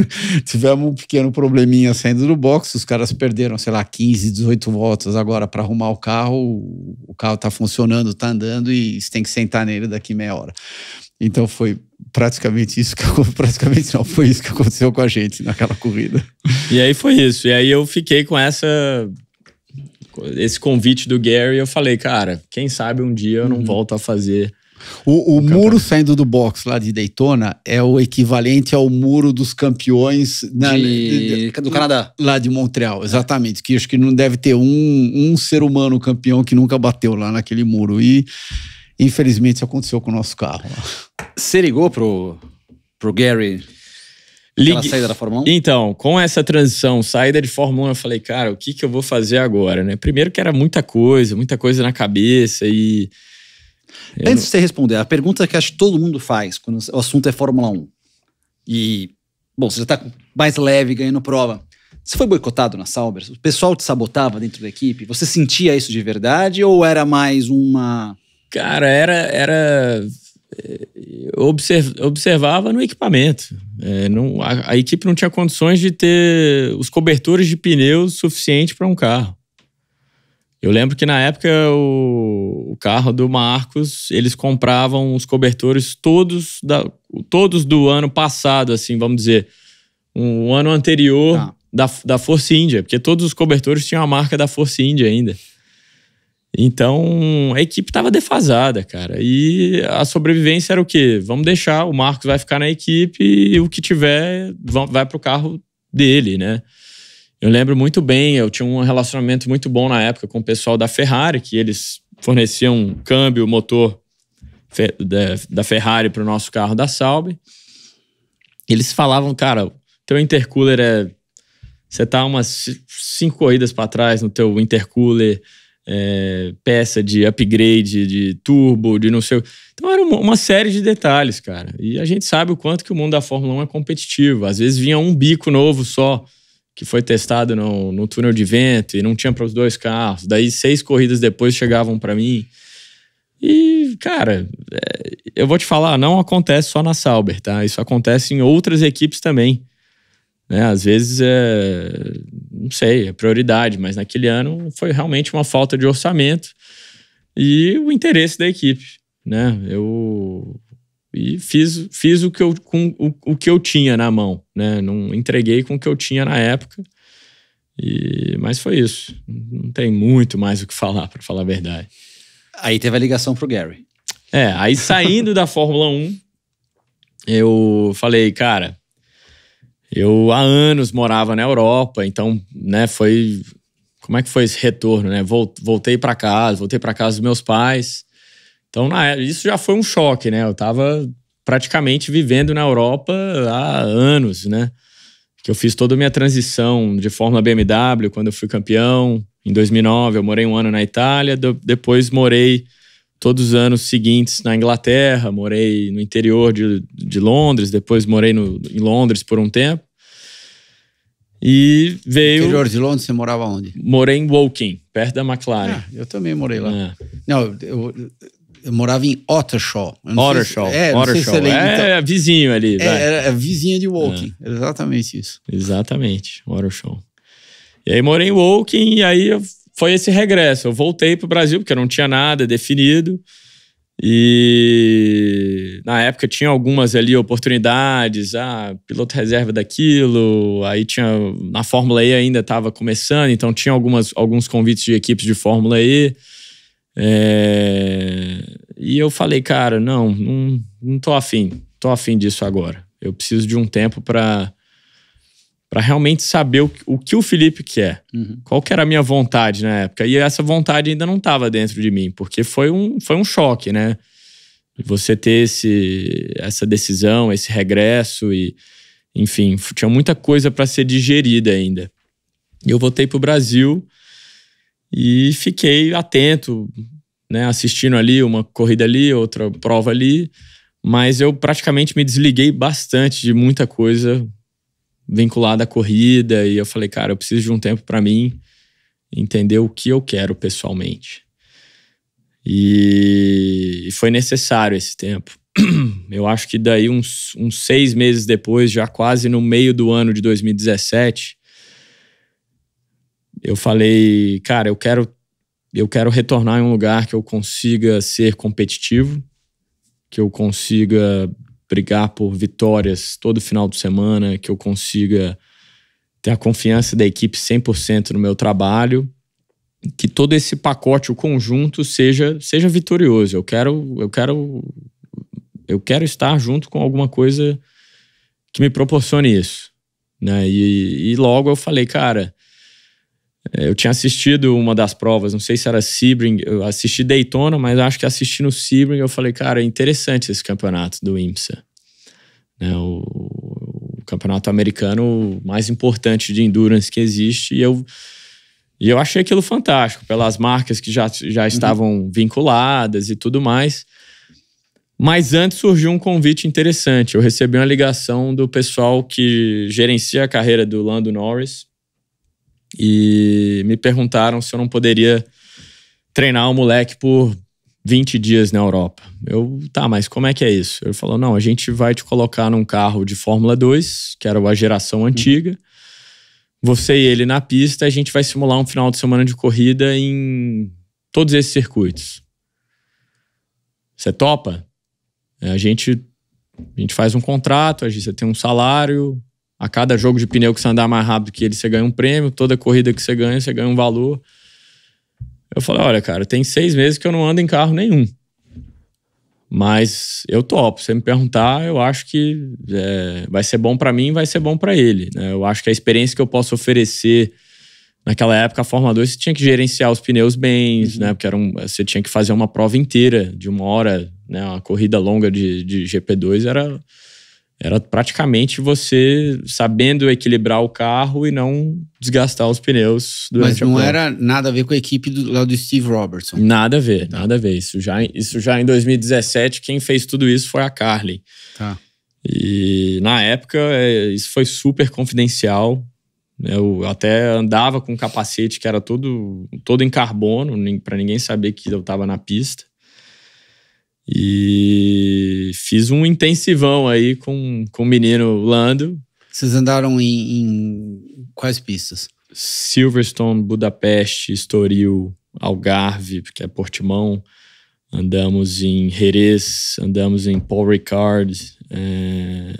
*laughs* tivemos um pequeno probleminha saindo do box, os caras perderam, sei lá, 15, 18 voltas agora para arrumar o carro, o carro tá funcionando, tá andando e você tem que sentar nele daqui meia hora. Então foi praticamente isso que *laughs* praticamente não foi isso que aconteceu com a gente naquela corrida. E aí foi isso. E aí eu fiquei com essa esse convite do Gary, eu falei, cara, quem sabe um dia eu não uhum. volto a fazer o, o muro saindo do box lá de Daytona é o equivalente ao muro dos campeões na, de, de, do Canadá. Lá de Montreal, exatamente. Que acho que não deve ter um, um ser humano campeão que nunca bateu lá naquele muro. E infelizmente isso aconteceu com o nosso carro. Você ligou pro, pro Gary Ligue... saída da Fórmula 1? Então, com essa transição, saída de Fórmula 1, eu falei, cara, o que, que eu vou fazer agora, né? Primeiro que era muita coisa, muita coisa na cabeça e eu Antes de você responder, a pergunta que acho que todo mundo faz quando o assunto é Fórmula 1. E, bom, você já tá mais leve ganhando prova. Você foi boicotado na Sauber? O pessoal te sabotava dentro da equipe? Você sentia isso de verdade ou era mais uma. Cara, era. era eh, observava no equipamento. É, não, a, a, equipe não tinha condições de ter os cobertores de pneus suficiente para um carro. Eu lembro que na época o, o carro do Marcos, eles compravam os cobertores todos, da, todos do ano passado, assim, vamos dizer. Um, um ano anterior tá. da, da Force India porque todos os cobertores tinham a marca da Force India ainda. Então, a equipe estava defasada, cara. E a sobrevivência era o quê? Vamos deixar, o Marcos vai ficar na equipe e o que tiver vai para o carro dele, né? Eu lembro muito bem, eu tinha um relacionamento muito bom na época com o pessoal da Ferrari, que eles forneciam câmbio, motor da Ferrari para o nosso carro da Salbe. Eles falavam, cara, teu intercooler é. Você tá umas cinco corridas para trás no teu intercooler, é, peça de upgrade, de turbo, de não sei. Então era uma, uma, série de detalhes, cara. E a gente sabe o quanto que o mundo da Fórmula 1 é competitivo. Às vezes vinha um bico novo só que foi testado no, no túnel de vento e não tinha para os dois carros. Daí, seis corridas depois chegavam para mim. E, cara, é, eu vou te falar, não acontece só na Sauber, tá? Isso acontece em outras equipes também. Né? Às vezes, é, não sei, é prioridade, mas naquele ano foi realmente uma falta de orçamento e o interesse da equipe. Né? Eu, e fiz, fiz o, que eu, com, o, o que eu tinha na mão, né? Não entreguei com o que eu tinha na época. E, mas foi isso. Não tem muito mais o que falar, para falar a verdade. Aí teve a ligação pro Gary. É, aí saindo da Fórmula 1, eu falei, cara, eu há anos morava na Europa, então, né, foi como é que foi esse retorno, né? Voltei para casa, voltei para casa dos meus pais. Então, na, é, isso já foi um choque, né? Eu estava praticamente vivendo na Europa há anos, né? Que eu fiz toda a minha transição de Fórmula BMW quando eu fui campeão. Em 2009, eu morei um ano na Itália, depois morei todos os anos seguintes na Inglaterra, morei no interior de, de Londres, depois morei no, em Londres por um tempo. E veio. No interior de Londres, você morava onde? Morei em Woking, perto da McLaren. Ah, eu também morei lá. É. Não, eu, eu morava em Ottershaw. Ottershaw. É, se, é, Ottershaw. Se é, então, é, vizinho ali. É, era, é, é vizinha de Woking. É. Exatamente isso. Exatamente, Ottershaw. E aí morei em Woking e aí foi esse regresso. Eu voltei pro Brasil porque não tinha nada definido. E na época tinha algumas ali oportunidades, ah, piloto reserva daquilo, aí tinha na Fórmula E ainda estava começando, então tinha algumas, alguns convites de equipes de Fórmula E. É, e eu falei, cara, não, não, não tô afim, tô afim disso agora. Eu preciso de um tempo para para realmente saber o, o, que o Felipe quer. Uhum. Qual que era a minha vontade na época? E essa vontade ainda não estava dentro de mim, porque foi um, foi um choque, né? Você ter esse, essa decisão, esse regresso e, enfim, tinha muita coisa para ser digerida ainda. E eu voltei pro Brasil e fiquei atento né, assistindo ali uma corrida ali, outra prova ali, mas eu praticamente me desliguei bastante de muita coisa vinculada à corrida e eu falei, cara, eu preciso de um tempo para mim entender o que eu quero pessoalmente. E foi necessário esse tempo. *clears throat* Eu acho que daí, uns, uns seis meses depois, já quase no meio do ano de 2017, eu falei, cara, eu quero eu quero retornar em um lugar que eu consiga ser competitivo, que eu consiga brigar por vitórias todo final de semana, que eu consiga ter a confiança da equipe 100% no meu trabalho, que todo esse pacote, o conjunto seja seja vitorioso. Eu quero eu quero eu quero estar junto com alguma coisa que me proporcione isso, né? E, e logo eu falei, cara, é, eu tinha assistido uma das provas, não sei se era Sebring, eu assisti Daytona, mas acho que assisti no Sebring eu falei, cara, é interessante esse campeonato do IMSA. Né, o, o, campeonato americano mais importante de endurance que existe, e eu, e eu achei aquilo fantástico, pelas marcas que já, já uhum. estavam vinculadas e tudo mais. Mas antes surgiu um convite interessante. Eu recebi uma ligação do pessoal que gerencia a carreira do Lando Norris, e me perguntaram se eu não poderia treinar o um moleque por 20 dias na Europa. Eu, tá, mas como é que é isso? Ele falou: não, a gente vai te colocar num carro de Fórmula 2, que era a geração uhum. antiga. Você e ele na pista, a gente vai simular um final de semana de corrida em todos esses circuitos. Você topa? É, a gente, a gente faz um contrato, a gente tem um salário, a cada jogo de pneu que você andar mais rápido que ele, você ganha um prêmio. Toda corrida que você ganha, você ganha um valor. Eu falei, olha, cara, tem seis meses que eu não ando em carro nenhum. Mas eu topo. Se você me perguntar, eu acho que é, vai ser bom para mim vai ser bom para ele. Né? Eu acho que a experiência que eu posso oferecer. Naquela época, a Fórmula 2 você tinha que gerenciar os pneus bem, uhum. né? Porque era um, você tinha que fazer uma prova inteira de uma hora, né? Uma corrida longa de, de GP2 era era praticamente você sabendo equilibrar o carro e não desgastar os pneus durante Mas não era nada a ver com a equipe do, lá do Steve Robertson. Nada a ver, tá. nada a ver. Isso já, isso já em 2017, quem fez tudo isso foi a Carly. Tá. E na época, é, isso foi super confidencial. Né? Eu até andava com um capacete que era todo, todo em carbono, para ninguém saber que eu estava na pista. E fiz um intensivão aí com, com o menino Lando. Vocês andaram em, em quais pistas? Silverstone, Budapeste, Estoril, Algarve, que é Portimão. Andamos em Jerez, andamos em Paul Ricard. É...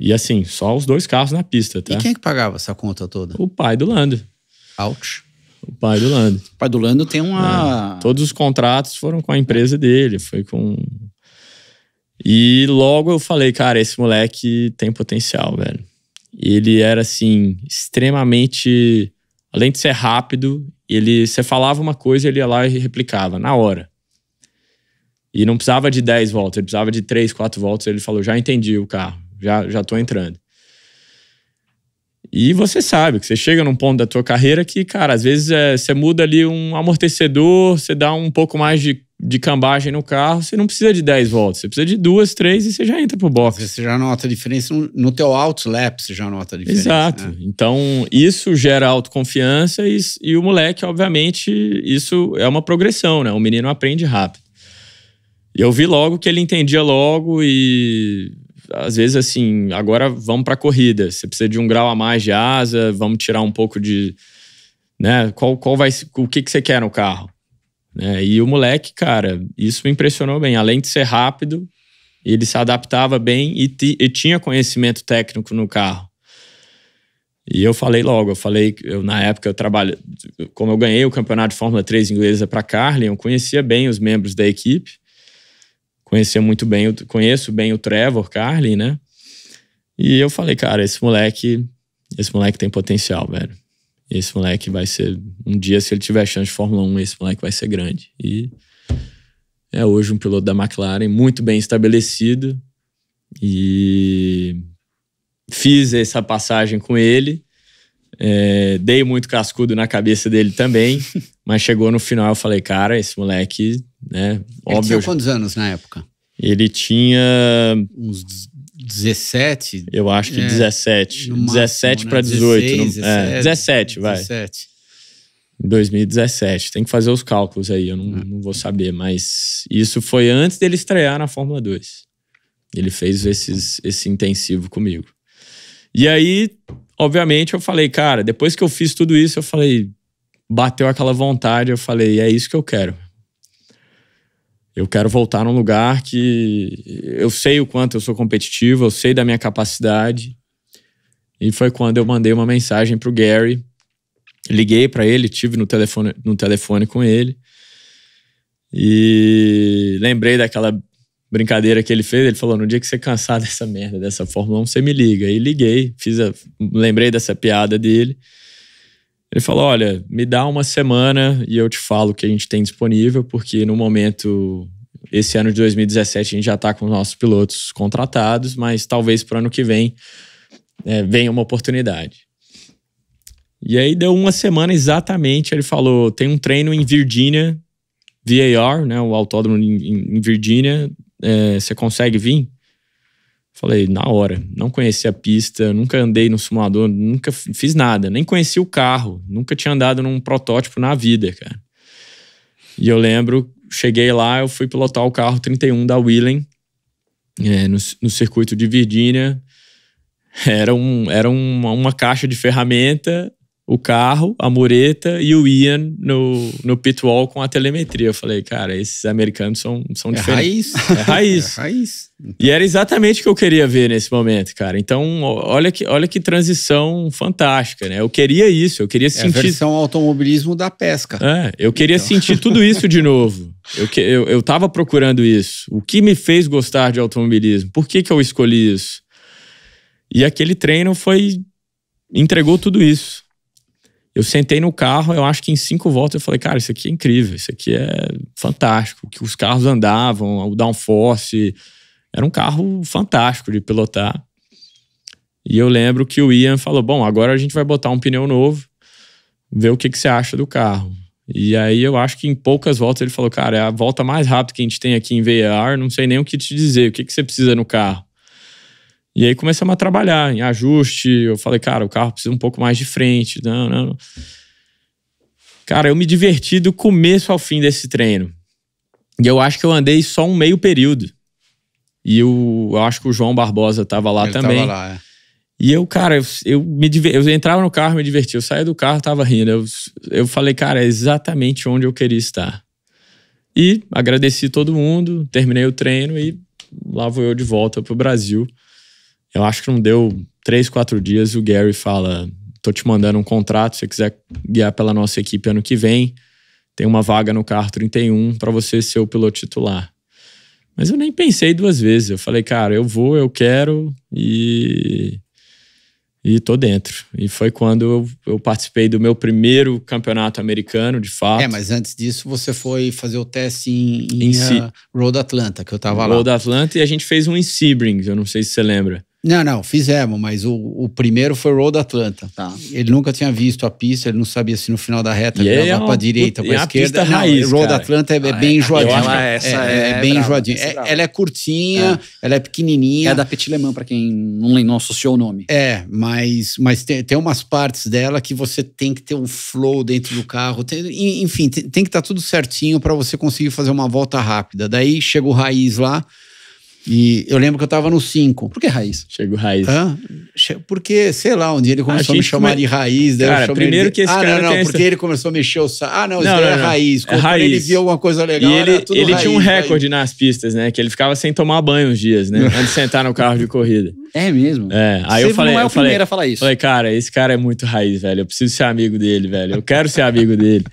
E assim, só os dois carros na pista, tá? E quem é que pagava essa conta toda? O pai do Lando. Ouch. O pai do Lando. O pai do Lando tem uma. É, todos os contratos foram com a empresa dele, foi com. E logo eu falei, cara, esse moleque tem potencial, velho. Ele era assim, extremamente. Além de ser rápido, ele. Você falava uma coisa, ele ia lá e replicava, na hora. E não precisava de 10 voltas, ele precisava de 3, 4 voltas. Ele falou: já entendi o carro, já, já tô entrando. E você sabe que você chega num ponto da tua carreira que, cara, às vezes é, você muda ali um amortecedor, você dá um pouco mais de, de cambagem no carro, você não precisa de 10 voltas, você precisa de duas, três e você já entra pro box. Você já nota a diferença no, no teu outlap, você já nota a diferença. Exato. Né? Então, isso gera autoconfiança e, e o moleque, obviamente, isso é uma progressão, né? O menino aprende rápido. E eu vi logo que ele entendia logo e às vezes, assim, agora vamos para a corrida. Você precisa de um grau a mais de asa, vamos tirar um pouco de. Né? Qual, qual vai, o que, que você quer no carro? Né? E o moleque, cara, isso me impressionou bem. Além de ser rápido, ele se adaptava bem e, e tinha conhecimento técnico no carro. E eu falei logo, eu falei, eu, na época eu trabalho, como eu ganhei o campeonato de Fórmula 3 inglesa para Carlin, eu conhecia bem os membros da equipe conhecia muito bem, conheço bem o Trevor Carlin, né? E eu falei, cara, esse moleque, esse moleque tem potencial, velho. Esse moleque vai ser um dia se ele tiver chance de Fórmula 1, esse moleque vai ser grande. E é hoje um piloto da McLaren muito bem estabelecido e fiz essa passagem com ele é, dei muito cascudo na cabeça dele também, *laughs* mas chegou no final eu falei, cara, esse moleque, né? Ele óbvio, tinha quantos anos na época? Ele tinha. Uns 17? Eu acho que é, 17. Máximo, 17 né? para 18. 16, não, é, 17, 17, vai. 17. 2017. Tem que fazer os cálculos aí, eu não, é. não, vou saber, mas isso foi antes dele estrear na Fórmula 2. Ele fez esses, esse intensivo comigo. E aí, obviamente, eu falei, cara, depois que eu fiz tudo isso, eu falei, bateu aquela vontade, eu falei, é isso que eu quero. Eu quero voltar num lugar que eu sei o quanto eu sou competitivo, eu sei da minha capacidade. E foi quando eu mandei uma mensagem pro Gary, liguei para ele, tive no telefone, no telefone com ele. E lembrei daquela brincadeira que ele fez, ele falou: no dia que você cansar *laughs* dessa merda, dessa Fórmula 1, você me liga. E liguei, fiz a, lembrei dessa piada dele. Ele falou: olha, me dá uma semana e eu te falo o que a gente tem disponível, porque no momento, esse ano de 2017, a gente já está com os nossos pilotos contratados, mas talvez para o ano que vem é, venha uma oportunidade. E aí deu uma semana exatamente, ele falou: tem um treino em Virgínia VAR, né, o autódromo em, Virgínia, é, você consegue vir? Falei, na hora. Não conhecia a pista, nunca andei no simulador, nunca fiz nada. Nem conheci o carro, nunca tinha andado num protótipo na vida, cara. E eu lembro, cheguei lá, eu fui pilotar o carro 31 da Wheeling, é, no, no circuito de Virgínia. Era, um, era uma, uma caixa de ferramenta o carro, a mureta e o Ian no, no pitwall com a telemetria. Eu falei, cara, esses americanos são, são é diferentes. Raiz. É raiz. *laughs* é raiz. Então. E era exatamente o que eu queria ver nesse momento, cara. Então, olha que, olha que transição fantástica, né? Eu queria isso, eu queria é sentir. A versão automobilismo da pesca. É, eu queria então. sentir tudo *laughs* isso de novo. Eu, eu, eu tava procurando isso. O que me fez gostar de automobilismo? Por que, que eu escolhi isso? E aquele treino foi. entregou tudo isso. Eu sentei no carro, eu acho que em cinco voltas eu falei, cara, isso aqui é incrível, isso aqui é fantástico. Que os carros andavam, o downforce. Era um carro fantástico de pilotar. E eu lembro que o Ian falou: bom, agora a gente vai botar um pneu novo, ver o que, que você acha do carro. E aí eu acho que em poucas voltas ele falou: cara, é a volta mais rápida que a gente tem aqui em VAR, não sei nem o que te dizer, o que, que você precisa no carro. E aí começamos a trabalhar em ajuste. Eu falei, cara, o carro precisa um pouco mais de frente. Não, não, não. Cara, eu me diverti do começo ao fim desse treino. E eu acho que eu andei só um meio período. E eu, eu acho que o João Barbosa tava lá Ele também. Tava lá, é. E eu, cara, eu, eu me eu entrava no carro, me divertia. Eu saía do carro, tava rindo. Eu, eu falei, cara, é exatamente onde eu queria estar. E agradeci todo mundo, terminei o treino e lá vou eu de volta pro Brasil. Eu acho que não deu três, quatro dias e o Gary fala: tô te mandando um contrato, se você quiser guiar pela nossa equipe ano que vem, tem uma vaga no carro 31 para você ser o piloto titular. Mas eu nem pensei duas vezes. Eu falei, cara, eu vou, eu quero e. E tô dentro. E foi quando eu, eu participei do meu primeiro campeonato americano, de fato. É, mas antes disso você foi fazer o teste em, em, em si... Road Atlanta, que eu tava Road lá. Road Atlanta e a gente fez um em Sebring, eu não sei se você lembra. Não, não, fizemos, mas o, o primeiro foi o Road Atlanta. Tá. Ele nunca tinha visto a pista, ele não sabia se no final da reta ele virava é uma, pra direita, pra esquerda. Pista Road cara. Atlanta é, ah, bem enjoadinho. É é, é, é, bem enjoadinho. É, é ela é curtinha, ela é pequenininha. É da Petit Le Mans, pra quem não, não associou o nome. É, mas, mas tem, tem umas partes dela que você tem que ter um flow dentro do carro. Tem, enfim, tem, tem que estar tá tudo certinho para você conseguir fazer uma volta rápida. Daí chega o raiz lá e eu lembro que eu tava no 5. Por que raiz? Chegou raiz. Hã? Porque, sei lá, um dia ele começou a, a me chamar come... de raiz. Daí cara, eu primeiro ele... que esse ah, cara. Ah, não, não, porque ele começou a mexer o saco. Ah, não, isso não, é raiz. É Quando é raiz. ele viu alguma coisa legal. E ele, ele raiz, tinha um recorde raiz. nas pistas, né? Que ele ficava sem tomar banho uns dias, né? Antes de sentar no carro de corrida. É mesmo? É. Aí Você eu falei. Não é o primeiro a falar isso. Falei, cara, esse cara é muito raiz, velho. Eu preciso ser amigo dele, velho. Eu quero ser amigo dele.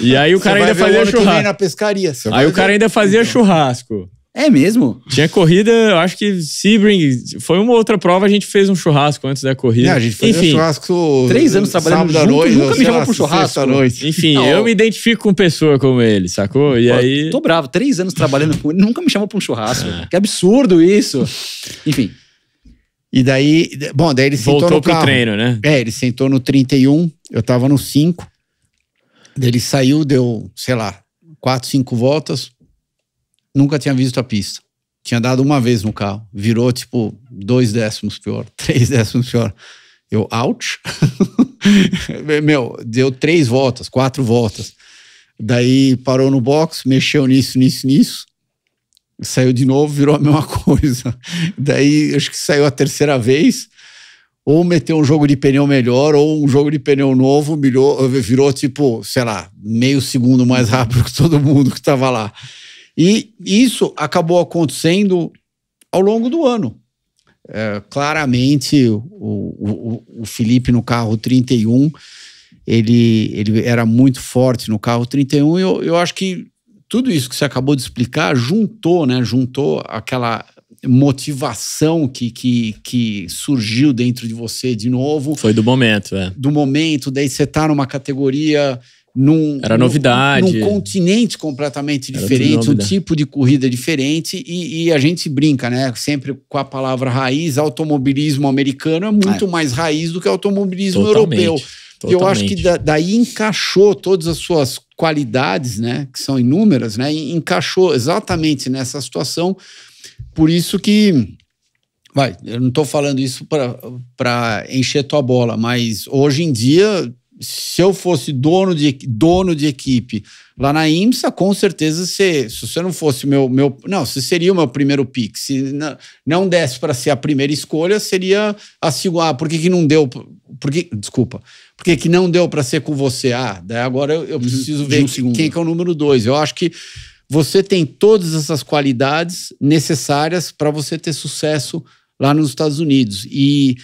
e aí o *laughs* cara ainda fazia então. churrasco. Aí o cara ainda fazia churrasco. É mesmo? Tinha corrida, eu acho que Sebring. Foi uma outra prova, a gente fez um churrasco antes da corrida. É, a gente fez Enfim, um churrasco. Três anos trabalhando junto, noite, nunca me chamou pro churrasco. Noite. Enfim, não, eu me identifico com pessoa como ele, sacou? E aí. Tô bravo, três anos trabalhando com ele, nunca me chamou pra um churrasco. É. Que absurdo isso. Enfim. E daí, bom, daí ele Voltou sentou no pro carro. treino, né? É, ele sentou no 31, eu tava no 5. ele saiu, deu, sei lá, quatro, cinco voltas nunca tinha visto a pista. Tinha dado uma vez no carro. Virou, tipo, dois décimos pior, *laughs* três décimos pior. Eu, out? *laughs* Meu, deu três voltas, quatro voltas. Daí parou no box, mexeu nisso, nisso, nisso. Saiu de novo, virou a mesma *laughs* coisa. Daí acho que saiu a terceira vez. Ou meteu um jogo de pneu melhor, ou um jogo de pneu novo, virou, virou tipo, sei lá, meio segundo mais rápido que todo mundo que estava lá. E isso acabou acontecendo ao longo do ano. É, claramente, o, o, o, Felipe no carro 31, ele, ele era muito forte no carro 31, e eu, eu acho que tudo isso que você acabou de explicar juntou, né? Juntou aquela motivação que, que, que surgiu dentro de você de novo. Foi do momento, é. Do momento, daí você tá numa categoria num, Era novidade. Num, num continente completamente Era diferente, um tipo de corrida diferente. E, e, a gente brinca, né? Sempre com a palavra raiz, automobilismo americano é muito é. mais raiz do que automobilismo Totalmente. europeu. Totalmente. Eu acho que da, daí encaixou todas as suas qualidades, né? Que são inúmeras, né? encaixou exatamente nessa situação. Por isso que Vai, eu não estou falando isso para encher tua bola, mas hoje em dia se eu fosse dono de, dono de equipe lá na IMSA, com certeza se, se você não fosse meu, meu. Não, se seria o meu primeiro pick. Se não, não desse para ser a primeira escolha, seria a segunda. Ah, por que, que não deu? Por que, desculpa. Por que, que não deu para ser com você? Ah, daí agora eu, eu preciso ver um quem que é o número dois. Eu acho que você tem todas essas qualidades necessárias para você ter sucesso lá nos Estados Unidos. E,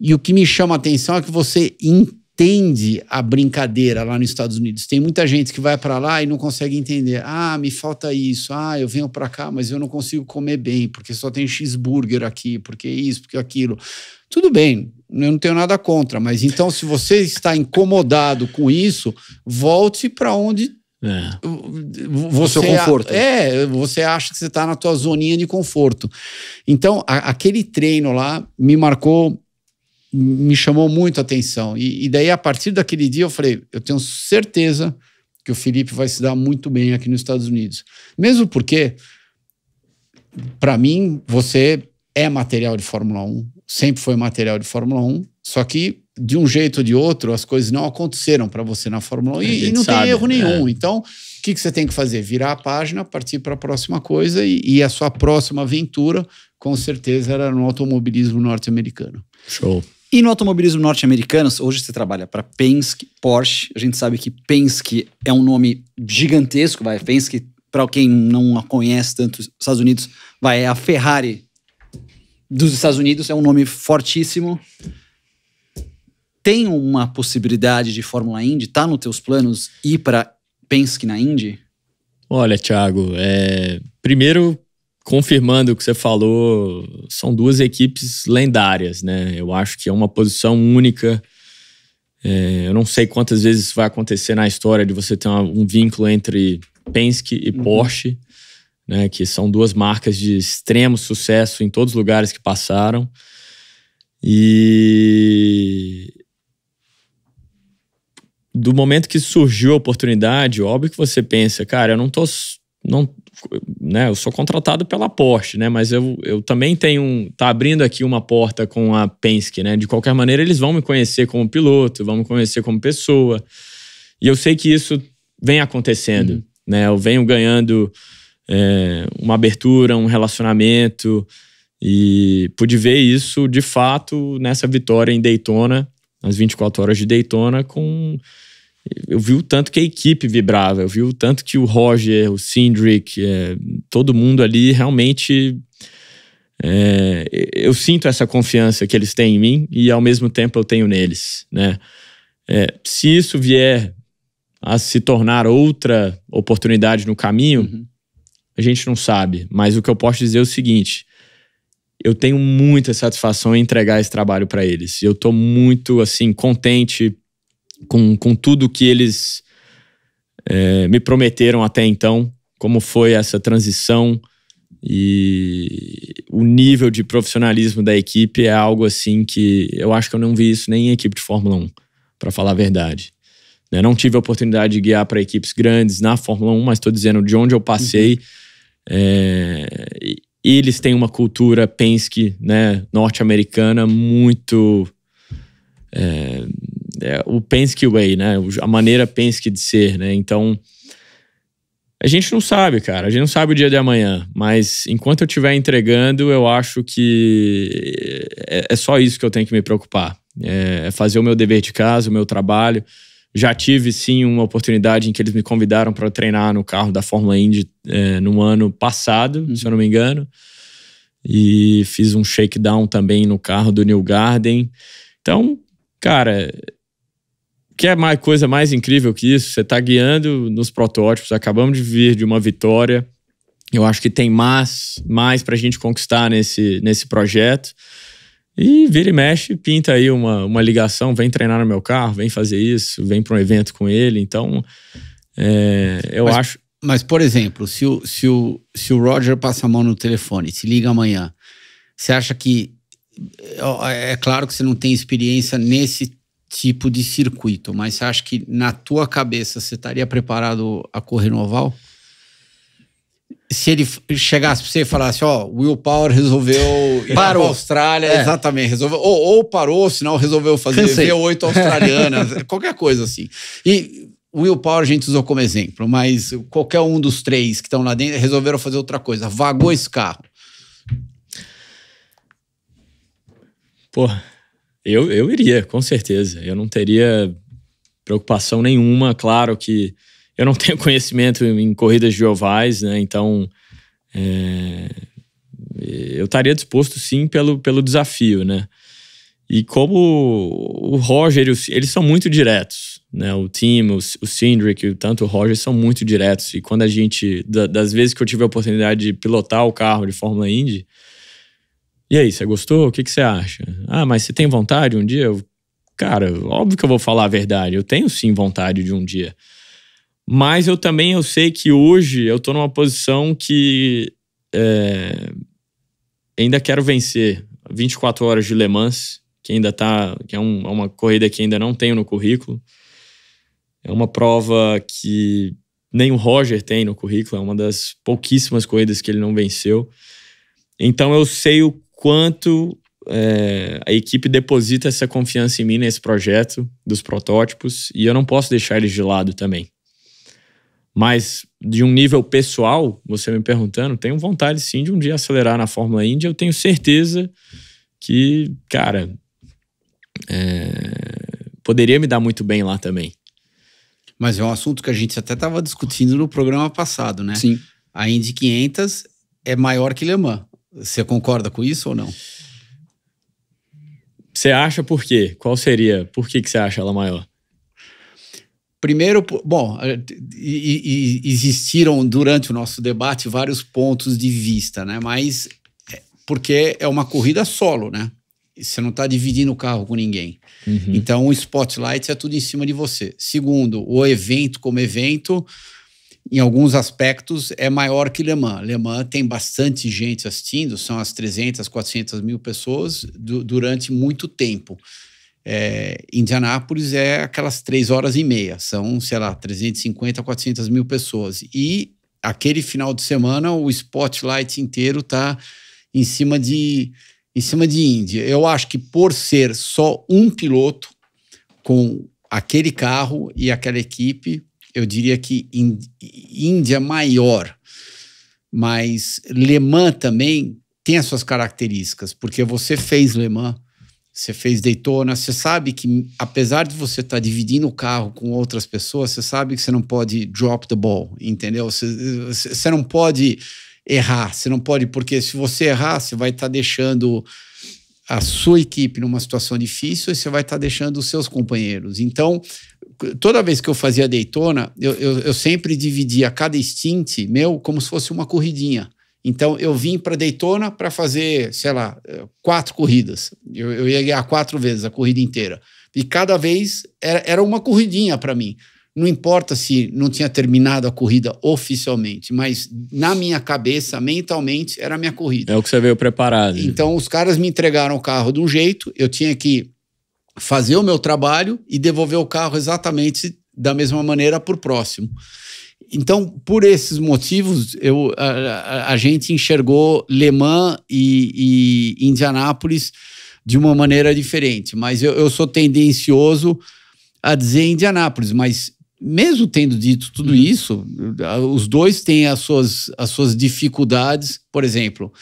e o que me chama a atenção é que você entende entende a brincadeira lá nos Estados Unidos. Tem muita gente que vai para lá e não consegue entender. Ah, me falta isso. Ah, eu venho para cá, mas eu não consigo comer bem, porque só tem cheeseburger aqui, porque isso, porque aquilo. Tudo bem, eu não tenho nada contra, mas então se você está incomodado com isso, volte para onde é. Você, o seu conforto. É, você acha que você está na tua zoninha de conforto. Então, a, aquele treino lá me marcou me chamou muito a atenção. E, e, daí, a partir daquele dia, eu falei: eu tenho certeza que o Felipe vai se dar muito bem aqui nos Estados Unidos. Mesmo porque, para mim, você é material de Fórmula 1, sempre foi material de Fórmula 1, só que de um jeito ou de outro, as coisas não aconteceram para você na Fórmula 1 e, e não sabe, tem erro nenhum. É. Então, o que, que, você tem que fazer? Virar a página, partir para a próxima coisa e, e a sua próxima aventura, com certeza, era no automobilismo norte-americano. Show. E no automobilismo norte-americano, hoje você trabalha para Penske, Porsche. A gente sabe que Penske é um nome gigantesco, vai. Penske, para quem não a conhece tanto os Estados Unidos, vai é a Ferrari dos Estados Unidos, é um nome fortíssimo. Tem uma possibilidade de Fórmula Indy? Tá nos teus planos ir para Penske na Indy? Olha, Thiago, é... primeiro confirmando o que você falou, são duas equipes lendárias, né? Eu acho que é uma posição única. É, eu não sei quantas vezes isso vai acontecer na história de você ter uma, um vínculo entre Penske e uhum. Porsche, né? Que são duas marcas de extremo sucesso em todos os lugares que passaram. E do momento que surgiu a oportunidade, óbvio que você pensa, cara, eu não tô não né, eu sou contratado pela Porsche, né, mas eu, eu também tenho, um, tá abrindo aqui uma porta com a Penske, né, de qualquer maneira eles vão me conhecer como piloto, vão me conhecer como pessoa, e eu sei que isso vem acontecendo, uhum. né, eu venho ganhando é, uma abertura, um relacionamento, e pude ver isso de fato nessa vitória em Daytona, nas 24 horas de Daytona, com eu vi o tanto que a equipe vibrava, eu vi o tanto que o Roger, o Sindrick, é, todo mundo ali realmente. É, eu sinto essa confiança que eles têm em mim e ao mesmo tempo eu tenho neles, né? É, se isso vier a se tornar outra oportunidade no caminho, uhum. a gente não sabe. Mas o que eu posso dizer é o seguinte: eu tenho muita satisfação em entregar esse trabalho para eles. Eu estou muito assim contente com, com tudo que eles é, me prometeram até então, como foi essa transição e o nível de profissionalismo da equipe é algo assim que eu acho que eu não vi isso nem em equipe de Fórmula 1, para falar a verdade. Eu né? não tive a oportunidade de guiar para equipes grandes na Fórmula 1, mas estou dizendo de onde eu passei. Uhum. É, eles têm uma cultura Penske né, norte-americana muito é, é o Penske Way, né? A maneira Penske de ser, né? Então, a gente não sabe, cara. A gente não sabe o dia de amanhã. Mas enquanto eu estiver entregando, eu acho que é, é, só isso que eu tenho que me preocupar. É, é fazer o meu dever de casa, o meu trabalho. Já tive, sim, uma oportunidade em que eles me convidaram para treinar no carro da Fórmula Indy é, no ano passado, uhum. se eu não me engano. E fiz um shakedown também no carro do New Garden. Então, cara, que é mais coisa mais incrível que isso? Você está guiando nos protótipos, acabamos de vir de uma vitória. Eu acho que tem mais, mais para a gente conquistar nesse, nesse projeto. E vira e mexe, pinta aí uma, uma ligação, vem treinar no meu carro, vem fazer isso, vem para um evento com ele. Então, é, eu mas, acho. Mas, por exemplo, se o, se, o, se o Roger passa a mão no telefone, se liga amanhã, você acha que. É claro que você não tem experiência nesse tipo de circuito, mas você acha que na tua cabeça você estaria preparado a correr no oval? Se ele chegasse para você e falasse, ó, oh, Will Power resolveu ir parou. para a Austrália, é. exatamente, resolveu, ou, ou parou, senão resolveu fazer Cansei. V8 *laughs* australiana, qualquer coisa assim. E Will Power a gente usou como exemplo, mas qualquer um dos três que estão lá dentro resolveram fazer outra coisa, vagou esse carro. Porra. Eu, eu iria, com certeza. Eu não teria preocupação nenhuma. Claro que eu não *laughs* tenho conhecimento em corridas de ovais, né? Então é, eu estaria disposto sim pelo, pelo desafio, né? E como o Roger, eles são muito diretos, né? O time, o, o Cindric, tanto o Roger são muito diretos. E quando a gente, das vezes que eu tive a oportunidade de pilotar o carro de Fórmula Indy, e aí, você gostou? O que, que você acha? Ah, mas você tem vontade um dia? Eu, cara, óbvio que eu vou falar a verdade. Eu tenho sim vontade de um dia. Mas eu também eu sei que hoje eu tô numa posição que é, ainda quero vencer. 24 horas de Le Mans, que ainda tá. que é, um, é uma corrida que ainda não tenho no currículo. É uma prova que nem o Roger tem no currículo, é uma das pouquíssimas corridas que ele não venceu. Então eu sei o quanto é, a equipe deposita essa confiança em mim nesse projeto dos protótipos e eu não posso deixar eles de lado também. Mas de um nível pessoal, você me perguntando, tenho vontade sim de um dia acelerar na Fórmula Indy. Eu tenho certeza que, cara, é, poderia me dar muito bem lá também. Mas é um assunto que a gente até estava discutindo no programa passado, né? Sim. A Indy 500 é maior que Le Mans. Você concorda com isso ou não? Você acha por quê? Qual seria? Por que, que você acha ela maior? Primeiro, bom, é, e, e existiram durante o nosso debate vários pontos de vista, né? Mas é, porque é uma corrida solo, né? Você não está dividindo o carro com ninguém. Uhum. Então, o spotlight é tudo em cima de você. Segundo, o evento como evento, em alguns aspectos, é maior que Le Mans. Le Mans tem bastante gente assistindo, são as 300, 400 mil pessoas du durante muito tempo. É, Indianápolis é aquelas três horas e meia, são, sei lá, 350, 400 mil pessoas. E aquele final de semana, o spotlight inteiro está em cima de em cima de Índia. Eu acho que por ser só um piloto com aquele carro e aquela equipe, eu diria que Índia maior, mas Le Mans também tem as suas características, porque você fez Le Mans, você fez Daytona, você sabe que apesar de você estar tá dividindo o carro com outras pessoas, você sabe que você não pode drop the ball, entendeu? Você, você não pode errar, você não pode, porque se você errar, você vai estar tá deixando a sua equipe numa situação difícil e você vai estar tá deixando os seus companheiros. Então, toda vez que eu fazia Daytona, eu, eu, eu sempre dividia cada stint meu como se fosse uma corridinha. Então eu vim para Daytona para fazer, sei lá, eh, quatro corridas. Eu, eu, ia ganhar quatro vezes a corrida inteira. E cada vez era, era uma corridinha para mim. Não importa se não tinha terminado a corrida oficialmente, mas na minha cabeça, mentalmente, era a minha corrida. É o que você veio preparado. Então os caras me entregaram o carro de um jeito, eu tinha que fazer o meu trabalho e devolver o carro exatamente da mesma maneira para o próximo. Então, por esses motivos, eu, a, a, a gente enxergou Le Mans e, e, Indianápolis de uma maneira diferente. Mas eu, eu, sou tendencioso a dizer Indianápolis, mas mesmo tendo dito tudo uhum. isso, os dois têm as suas, as suas dificuldades. Por exemplo,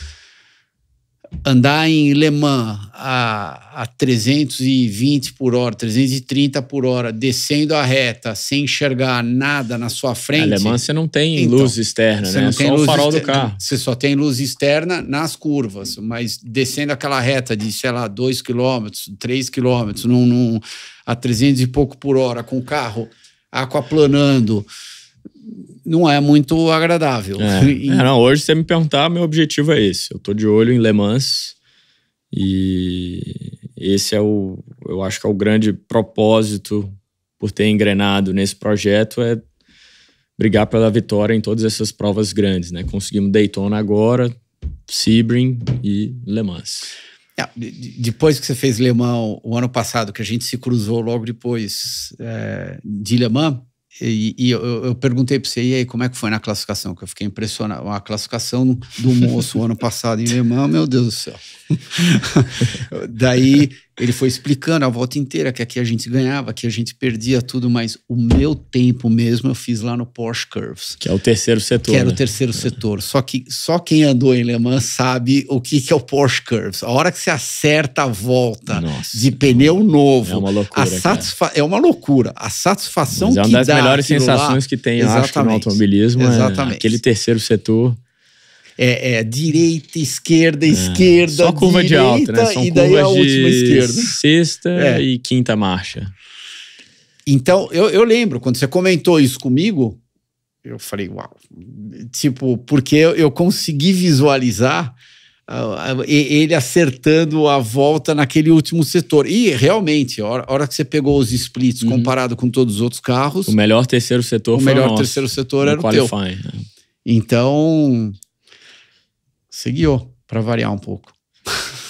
andar em Le Mans a, a 320 por hora, 330 por hora, descendo a reta, sem enxergar nada na sua frente. Na Le Mans você não tem então, luz externa, né? Não é só o farol do carro. Você só tem luz externa nas curvas, mas descendo aquela reta de, sei lá, 2 km, 3 km, a 300 e pouco por hora, com o carro aquaplanando não é muito agradável. É. *laughs* E... É, não, hoje, se você me perguntar, meu objetivo é esse. Eu tô de olho em Le Mans e esse é o, eu acho que é o grande propósito por ter engrenado nesse projeto é brigar pela vitória em todas essas provas grandes, né? Conseguimos Daytona agora, Sebring e Le Mans. É, depois que você fez Le Mans o ano passado, que a gente se cruzou logo depois é, de Le Mans, e, e eu, eu, perguntei para você, e aí, como é que foi na classificação? Que eu fiquei impressionado. A classificação do moço ano passado em Le Mans, meu Deus do céu. *laughs* Daí ele foi explicando a volta inteira que aqui a gente ganhava, que a gente perdia tudo, mas o meu tempo mesmo eu fiz lá no Porsche Curves. Que é o terceiro setor. Que era né? o terceiro é. setor. Só que só quem andou em Le Mans sabe o que, que é o Porsche Curves. A hora que você acerta a volta Nossa, de pneu é novo. É uma loucura. A satisfa... É uma loucura. A satisfação mas é uma das melhores sensações lá, que tem, acho, no automobilismo. É Exatamente. É aquele terceiro setor é, é direita, esquerda, é, esquerda, só curva direita, de alta, né? São e daí a última esquerda. Sexta é. e quinta marcha. Então, eu, eu lembro, quando você comentou isso comigo, eu falei, uau. Tipo, porque eu, eu consegui visualizar ele acertando a volta naquele último setor. E realmente, a hora, hora que você pegou os splits uhum. comparado com todos os outros carros. O melhor terceiro setor o foi melhor o melhor terceiro setor era o teu. É. Então, você guiou, para variar um pouco.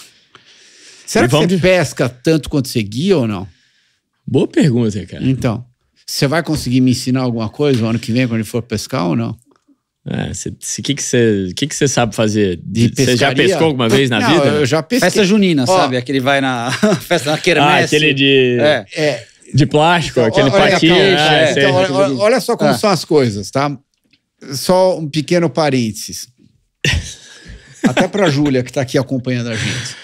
*laughs* Será que você pesca tanto quanto você guia ou não? Boa pergunta, cara. Então, você vai conseguir me ensinar alguma coisa no ano que vem, quando for pescar ou não? É, o que, que, você, que, que você sabe fazer? Você já pescou alguma vez na não, vida? Eu já pesquei. Festa junina, sabe? Aquele vai na *laughs* festa na ah, quermesse. Ah, aquele de, é. É. de plástico, então, aquele olha, patinho. Né? é, então, olha, olha, só como ah. são as coisas, tá? Só um pequeno parênteses até para a Júlia, que está aqui acompanhando a gente.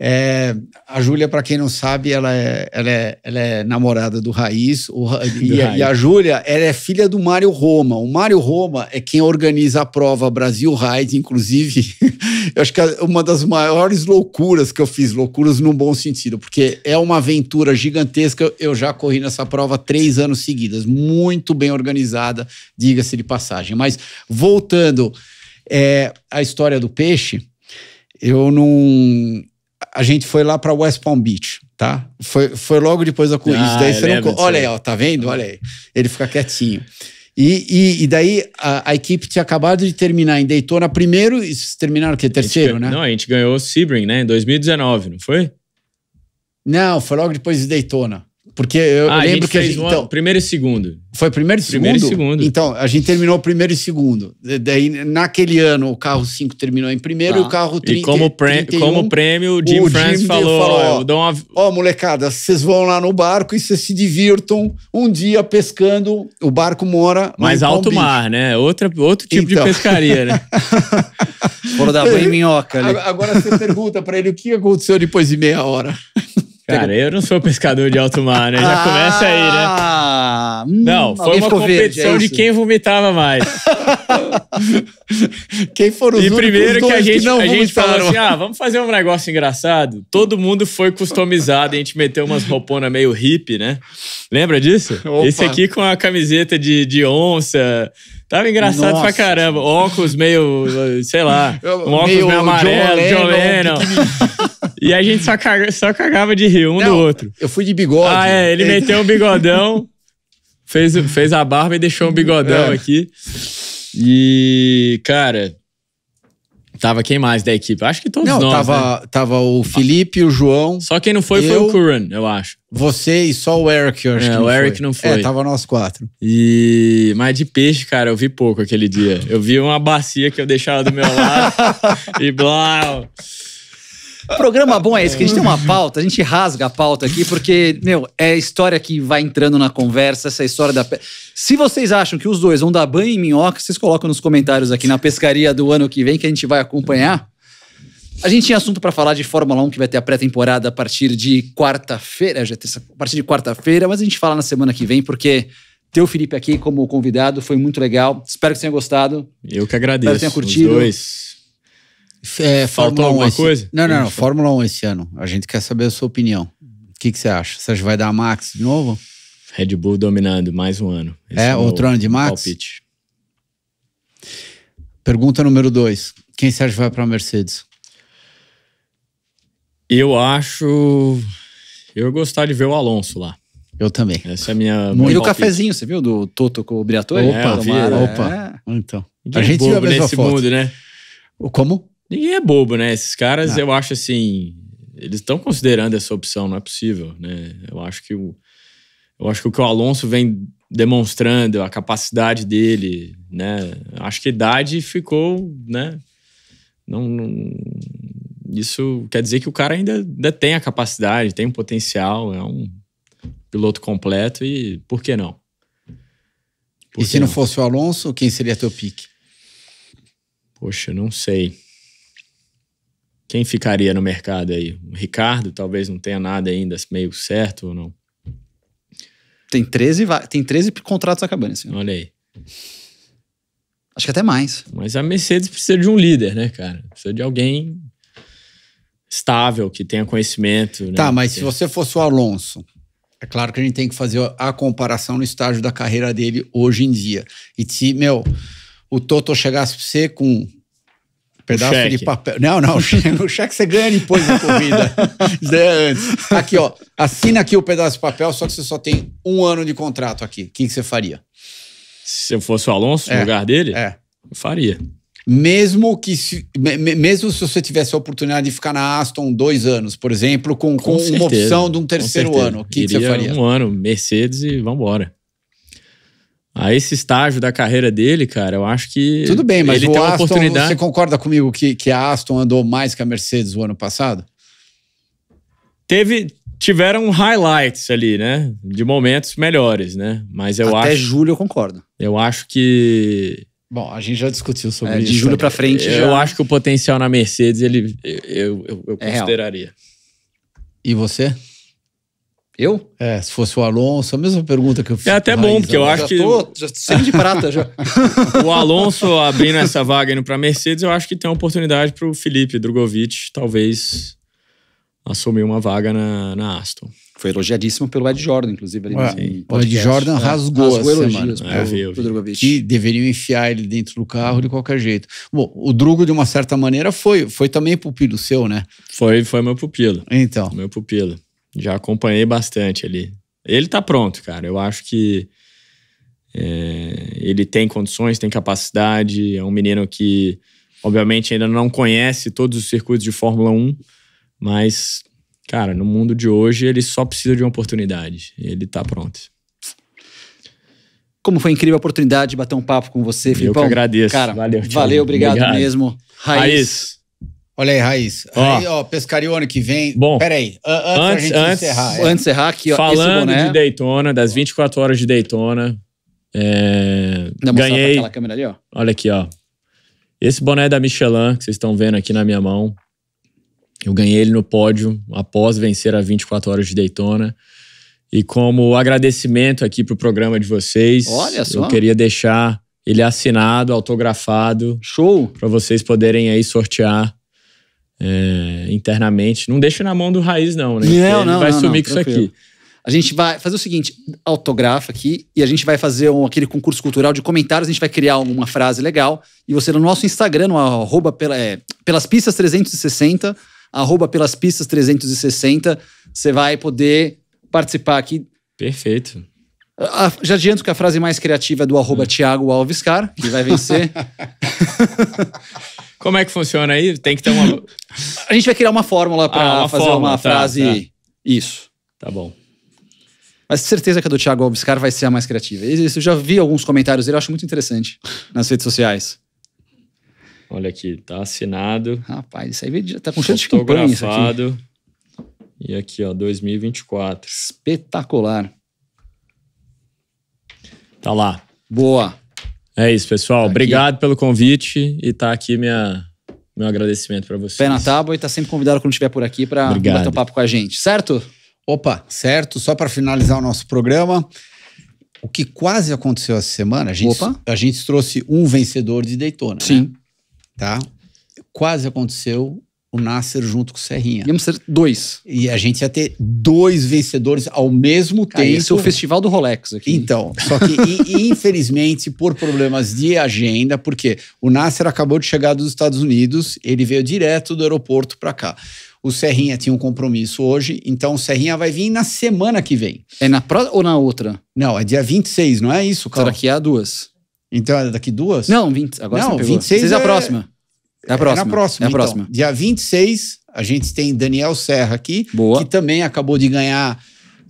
É, a Júlia, para quem não sabe, ela é, ela é, ela é namorada do Raiz. O, e, Raiz. e, a Júlia é filha do Mário Roma. O Mário Roma é quem organiza a prova Brasil Raiz, inclusive. *laughs* eu acho que é uma das maiores loucuras que eu fiz, loucuras no bom sentido, porque é uma aventura gigantesca. Eu já corri nessa prova três anos seguidas, muito bem organizada, diga-se de passagem. Mas voltando. É, a história do peixe, eu não. A gente foi lá para West Palm Beach, tá? Foi, foi logo depois da corrida. Ah, daí você não... Olha aí, ó, tá vendo? Olha aí. Ele fica quietinho. E, e, e, daí a, a, equipe tinha acabado de terminar em Daytona primeiro e terminaram o quê? Terceiro, gente, né? Não, a gente ganhou o Sebring, né? Em 2019, não foi? Não, foi logo depois de Daytona. Porque eu ah, lembro a que a gente. Um, então, primeiro e segundo. Foi primeiro e segundo? Primeiro e segundo. Então, a gente terminou primeiro e segundo. Daí, naquele ano, o carro 5 terminou em primeiro tá. e o tá. carro 30. E como, prêmio, 31, como prêmio, o Jim o France Jim falou: falou ó, uma... ó, molecada, vocês vão lá no barco e vocês se divirtam um dia pescando. O barco mora. mais alto mar, né? Outra, outro tipo então. de pescaria, né? *laughs* Foram dar banho em minhoca. Ali. Agora você pergunta para ele o que aconteceu depois de meia hora. Cara, eu não sou pescador de alto mar, né? Já ah, começa aí, né? Hum, não, foi uma competição verde, é de quem vomitava mais. *laughs* quem foram os E primeiro que a gente, que a gente falou assim: ah, vamos fazer um negócio engraçado. Todo mundo foi customizado, a gente meteu umas rouponas meio hippie, né? Lembra disso? Opa. Esse aqui com a camiseta de, de onça. Tava engraçado Nossa. pra caramba. Óculos meio, sei lá, um óculos meio, meio amarelo, John Lennon. John Lennon. E a gente só, caga, só cagava de rir um Não, do outro. Eu fui de bigode. Ah, é, ele é. meteu um bigodão, *laughs* fez, fez a barba e deixou um bigodão é. aqui. E, cara, Tava quem mais da equipe? Acho que todos não, nós. Tava, né? tava o Felipe, o João. Só quem não foi eu, foi o Curran, eu acho. Você e só o Eric, eu acho é, que. Não o Eric foi. não foi. É, tava nós quatro. E. Mas de peixe, cara, eu vi pouco aquele dia. Eu vi uma bacia que eu deixava do meu lado *laughs* e blá. Programa bom é esse, que a gente tem uma pauta, a gente rasga a pauta aqui, porque, meu, é a história que vai entrando na conversa, essa história da. Se vocês acham que os dois vão dar banho em minhoca, vocês colocam nos comentários aqui na pescaria do ano que vem, que a gente vai acompanhar. A gente tinha assunto para falar de Fórmula 1, que vai ter a pré-temporada a partir de quarta-feira, já terça, a partir de quarta-feira, mas a gente fala na semana que vem, porque ter o Felipe aqui como convidado foi muito legal. Espero que você tenha gostado. Eu que agradeço. Espero que tenha curtido. Os dois é, Fórmula Faltou 1 alguma esse... coisa? Não, não, não. Fórmula 1 esse ano. A gente quer saber a sua opinião. O que, que você acha? Você acha que vai dar a Max de novo? Red Bull dominando mais um ano. Esse é, é outro ano de Max? Palpite. Pergunta número dois. Quem você acha que vai para a Mercedes? Eu acho. Eu gostaria de ver o Alonso lá. Eu também. Essa é a minha. Muito e o cafezinho, você viu? Do Toto com o Briatore? Opa, é, vi, opa. É. Então. A gente viu a mesma nesse foto. mundo, né? Como? Ninguém é bobo, né? Esses caras, eu acho assim, eles estão considerando essa opção, não é possível, né? Eu acho que o, eu acho que o que o Alonso vem demonstrando, a capacidade dele, né? Acho que a idade ficou, né? Não, não, isso quer dizer que o cara ainda, ainda tem a capacidade, tem o um potencial, é um piloto completo e por que não? Por e que se não, não fosse o Alonso, quem seria teu pique? Poxa, não sei. Quem ficaria no mercado aí? O Ricardo talvez não tenha nada ainda meio certo ou não? Tem 13, tem 13 contratos acabando assim. Olha aí. Acho que até mais. Mas a Mercedes precisa de um líder, né, cara? Precisa de alguém estável, que tenha conhecimento. Né? Tá, mas se você fosse o Alonso, é claro que a gente tem que fazer a comparação no estágio da carreira dele hoje em dia. E se, meu, o Toto chegasse pra você com Pedaço cheque. de papel. Não, não, *laughs* o cheque você ganha depois da corrida. *laughs* é antes. Aqui, ó. Assina aqui o pedaço de papel, só que você só tem um ano de contrato aqui. O que, você faria? Se eu fosse o Alonso é. no lugar dele, é. eu faria. Mesmo que se, mesmo se você tivesse a oportunidade de ficar na Aston dois anos, por exemplo, com, com, com uma opção de um terceiro ano, o que, que, você faria? Um ano, Mercedes e vambora a esse estágio da carreira dele, cara, eu acho que. Tudo bem, mas ele o tem Aston, oportunidade... você concorda comigo que, que a Aston andou mais que a Mercedes o ano passado? Teve, tiveram highlights ali, né? De momentos melhores, né? Mas eu Até acho. Até julho eu concordo. Eu acho que. Bom, a gente já discutiu sobre é, de isso. De julho né? para frente. Eu já... acho que o potencial na Mercedes, ele, eu, eu, eu é consideraria. E você? Eu? É, se fosse o Alonso, a mesma pergunta que eu fiz. É até bom, porque eu né? acho já que. Tô, já tô de prata já. *laughs* o Alonso abrindo essa vaga indo para Mercedes, eu acho que tem uma oportunidade para o Felipe Drogovic, talvez, assumir uma vaga na, na Aston. Foi elogiadíssimo pelo Ed Jordan, inclusive. Ali Ué, o Ed Jordan é, rasgou, rasgou elogios é, pro, pro Drogovic. Que deveriam enfiar ele dentro do carro de qualquer jeito. Bom, o Drugo, de uma certa maneira, foi, foi também pupilo seu, né? Foi, foi meu pupilo. Então. Meu pupilo já acompanhei bastante ali. Ele tá pronto, cara. Eu acho que é, ele tem condições, tem capacidade. É um menino que, obviamente, ainda não conhece todos os circuitos de Fórmula 1, mas, cara, no mundo de hoje, ele só precisa de uma oportunidade. Ele tá pronto. Como foi incrível a oportunidade de bater um papo com você, Filipão. Eu que agradeço. Cara, valeu. Valeu, obrigado, obrigado, mesmo. Raiz. Raiz. Olha aí, Raiz. Ó. Aí, ó, pescaria o ano que vem. Bom, peraí. Antes, antes, antes encerrar. É. Antes de encerrar aqui, ó, Falando boné... de Daytona, das 24 horas de Daytona. É, ganhei. Ali, Olha aqui, ó. Esse boné é da Michelin, que vocês estão vendo aqui na minha mão. Eu ganhei ele no pódio após vencer a 24 horas de Daytona. E como agradecimento aqui pro programa de vocês, Olha só. eu queria deixar ele assinado, autografado. Show! Para vocês poderem aí sortear é, internamente. Não deixa na mão do Raiz, não, né? Não, Ele não, vai não, sumir não, com tranquilo. isso aqui. A gente vai fazer o seguinte: autografa aqui e a gente vai fazer um, aquele concurso cultural de comentários. A gente vai criar uma frase legal. E você no nosso Instagram, no arroba pela, é, pelas pistas 360, arroba pelas pistas 360, você vai poder participar aqui. Perfeito. já adianto que a frase mais criativa é do arroba hum. Thiago Alves Car, que vai vencer. *laughs* Como é que funciona aí? Tem que ter uma. A gente vai criar uma fórmula para ah, fazer fórmula, uma tá, frase. Tá. Isso. Tá bom. Mas certeza que a do Thiago Albiscar vai ser a mais criativa. eu já vi alguns comentários dele, eu acho muito interessante nas redes sociais. Olha aqui, tá assinado. Rapaz, isso aí tá com cheiro de campanha isso aqui. E aqui, ó, 2024. Espetacular. Tá lá. Boa. É isso, pessoal. Tá Obrigado aqui. pelo convite e tá aqui minha, meu agradecimento para vocês. Pé na tábua e tá sempre convidado quando estiver por aqui para bater um papo com a gente, certo? Opa, certo. Só para finalizar o nosso programa, o que quase aconteceu essa semana, a gente, Opa. A gente trouxe um vencedor de Daytona. Né? Sim. Né? Tá? Quase aconteceu o Nasser junto com o Serrinha. Íamos ser dois. E a gente ia ter dois vencedores ao mesmo Cara, tempo. Esse é o festival do Rolex aqui. Então, só que infelizmente por problemas de agenda, porque o Nasser acabou de chegar dos Estados Unidos, ele veio direto do aeroporto para cá. O Serrinha tinha um compromisso hoje, então o Serrinha vai vir na semana que vem. É na próxima ou na outra? Não, é dia 26, não é isso, cara? Será que há é duas? Então é daqui duas? Não, 20, agora não, você pegou. 26 é a é próxima. É a próxima. É na próxima. É a próxima. Então, dia 26, a gente tem Daniel Serra aqui, Boa. que também acabou de ganhar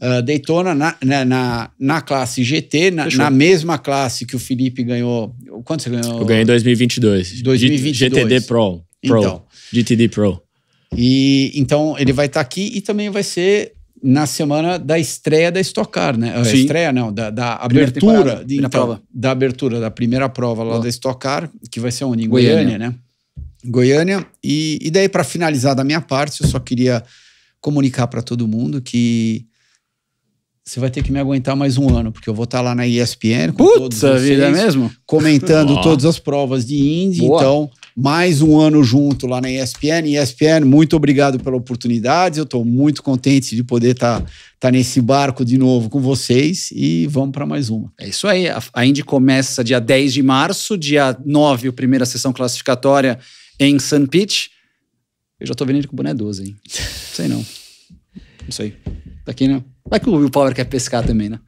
uh, Daytona na, na, né, na, na, classe GT, na, na, mesma classe que o Felipe ganhou. Quanto você ganhou? Eu ganhei em 2022. 2022. GTD Pro. Pro. Então. GTD Pro. E então ele vai estar tá aqui e também vai ser na semana da estreia da Stock Car, né? a Estreia não, da, da abertura, de, então, prova. da abertura da primeira prova lá oh. da Stock Car, que vai ser onde? Em Goiânia, Goiânia né? Goiânia. E, e daí, para finalizar da minha parte, eu só queria comunicar para todo mundo que você vai ter que me aguentar mais um ano, porque eu vou estar tá lá na ESPN com Puta todos é vocês, vida mesmo? comentando oh. *laughs* todas as provas de Indy. Boa. Então, mais um ano junto lá na ESPN. ESPN, muito obrigado pela oportunidade. Eu estou muito contente de poder estar tá, tá nesse barco de novo com vocês e vamos para mais uma. É isso aí. A Indy começa dia 10 de março, dia 9, a primeira sessão classificatória em Sun Peach. Eu já tô vendo ele com o boné 12, hein? Sei não. Não sei. Tá aqui, não? Vai que o Power quer pescar também, né?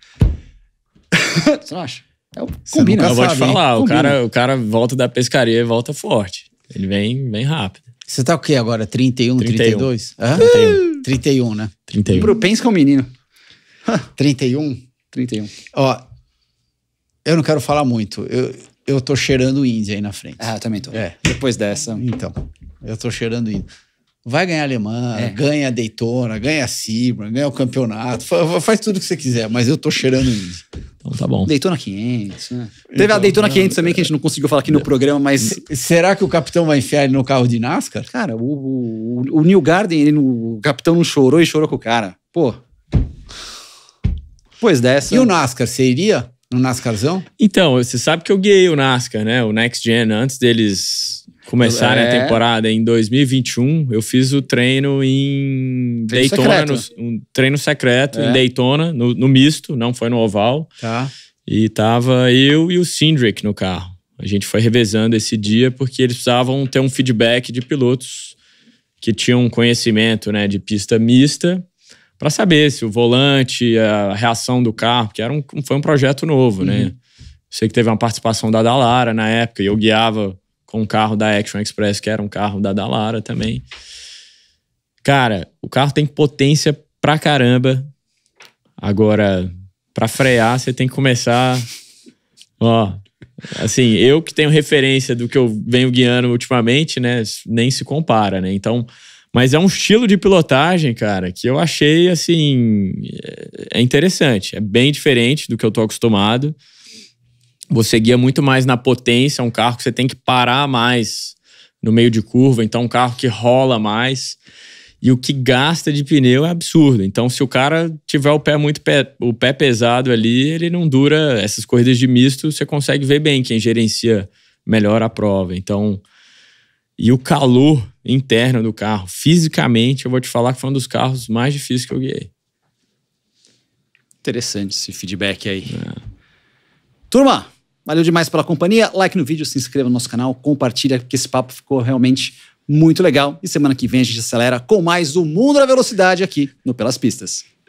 *laughs* Você não acha? É, combina. Eu vou te falar, o cara, o cara volta da pescaria e volta forte. Ele vem, bem rápido. Você tá o quê agora? 31, 31. 32? Hã? 31. 31, né? 31. Pro Pensa que é um menino. 31? 31. Ó, eu não quero falar muito. Eu, eu tô cheirando índia aí na frente. Ah, também tô. É. Depois dessa. Então, eu tô cheirando índia. Vai ganhar alemã, é. ganha a Daytona, ganha a Cibra, ganha o campeonato, faz, tudo o que você quiser, mas eu tô cheirando índia. Então tá bom. Daytona 500, né? Então, Teve então, a Daytona 500 também que a gente não conseguiu falar aqui no é. programa, mas. Será que o capitão vai enfiar ele no carro de NASCAR? Cara, o, o, o Neil Garden, ele, o capitão não chorou e chorou com o cara. Pô. Pois dessa. E o NASCAR seria? No NASCARzão? Então, você sabe que eu guiei o NASCAR, né? O Next Gen, antes deles começarem é. a temporada em 2021, eu fiz o treino em treino Daytona, secreto. um treino secreto é. em Daytona, no, no, misto, não foi no oval. Tá. E tava eu e o Cindric no carro. A gente foi revezando esse dia porque eles precisavam ter um feedback de pilotos que tinham conhecimento, né, de pista mista para saber se o volante, a reação do carro, que era um, foi um projeto novo, né? uhum. né? Sei que teve uma participação da Dalara na época, e eu guiava com o um carro da Action Express, que era um carro da Dalara também. Cara, o carro tem potência pra caramba. Agora, pra frear, você tem que começar. Ó, assim, eu que tenho referência do que eu venho guiando ultimamente, né? Nem se compara, né? Então, mas é um estilo de pilotagem, cara, que eu achei assim. É, é interessante. É bem diferente do que eu tô acostumado. Você guia muito mais na potência, é um carro que você tem que parar mais no meio de curva, então um carro que rola mais. E o que gasta de pneu é absurdo. Então, se o cara tiver o pé muito pé, o pé pesado ali, ele não dura. Essas corridas de misto, você consegue ver bem quem gerencia melhor a prova. Então, e o calor interna do carro, fisicamente, eu vou te falar que foi um dos carros mais difíceis que eu guiei. Interessante esse feedback aí. É. Turma, valeu demais pela companhia. Like no vídeo, se inscreva no nosso canal, compartilha, porque esse papo ficou realmente muito legal. E semana que vem a gente acelera com mais o Mundo da Velocidade aqui no Pelas Pistas.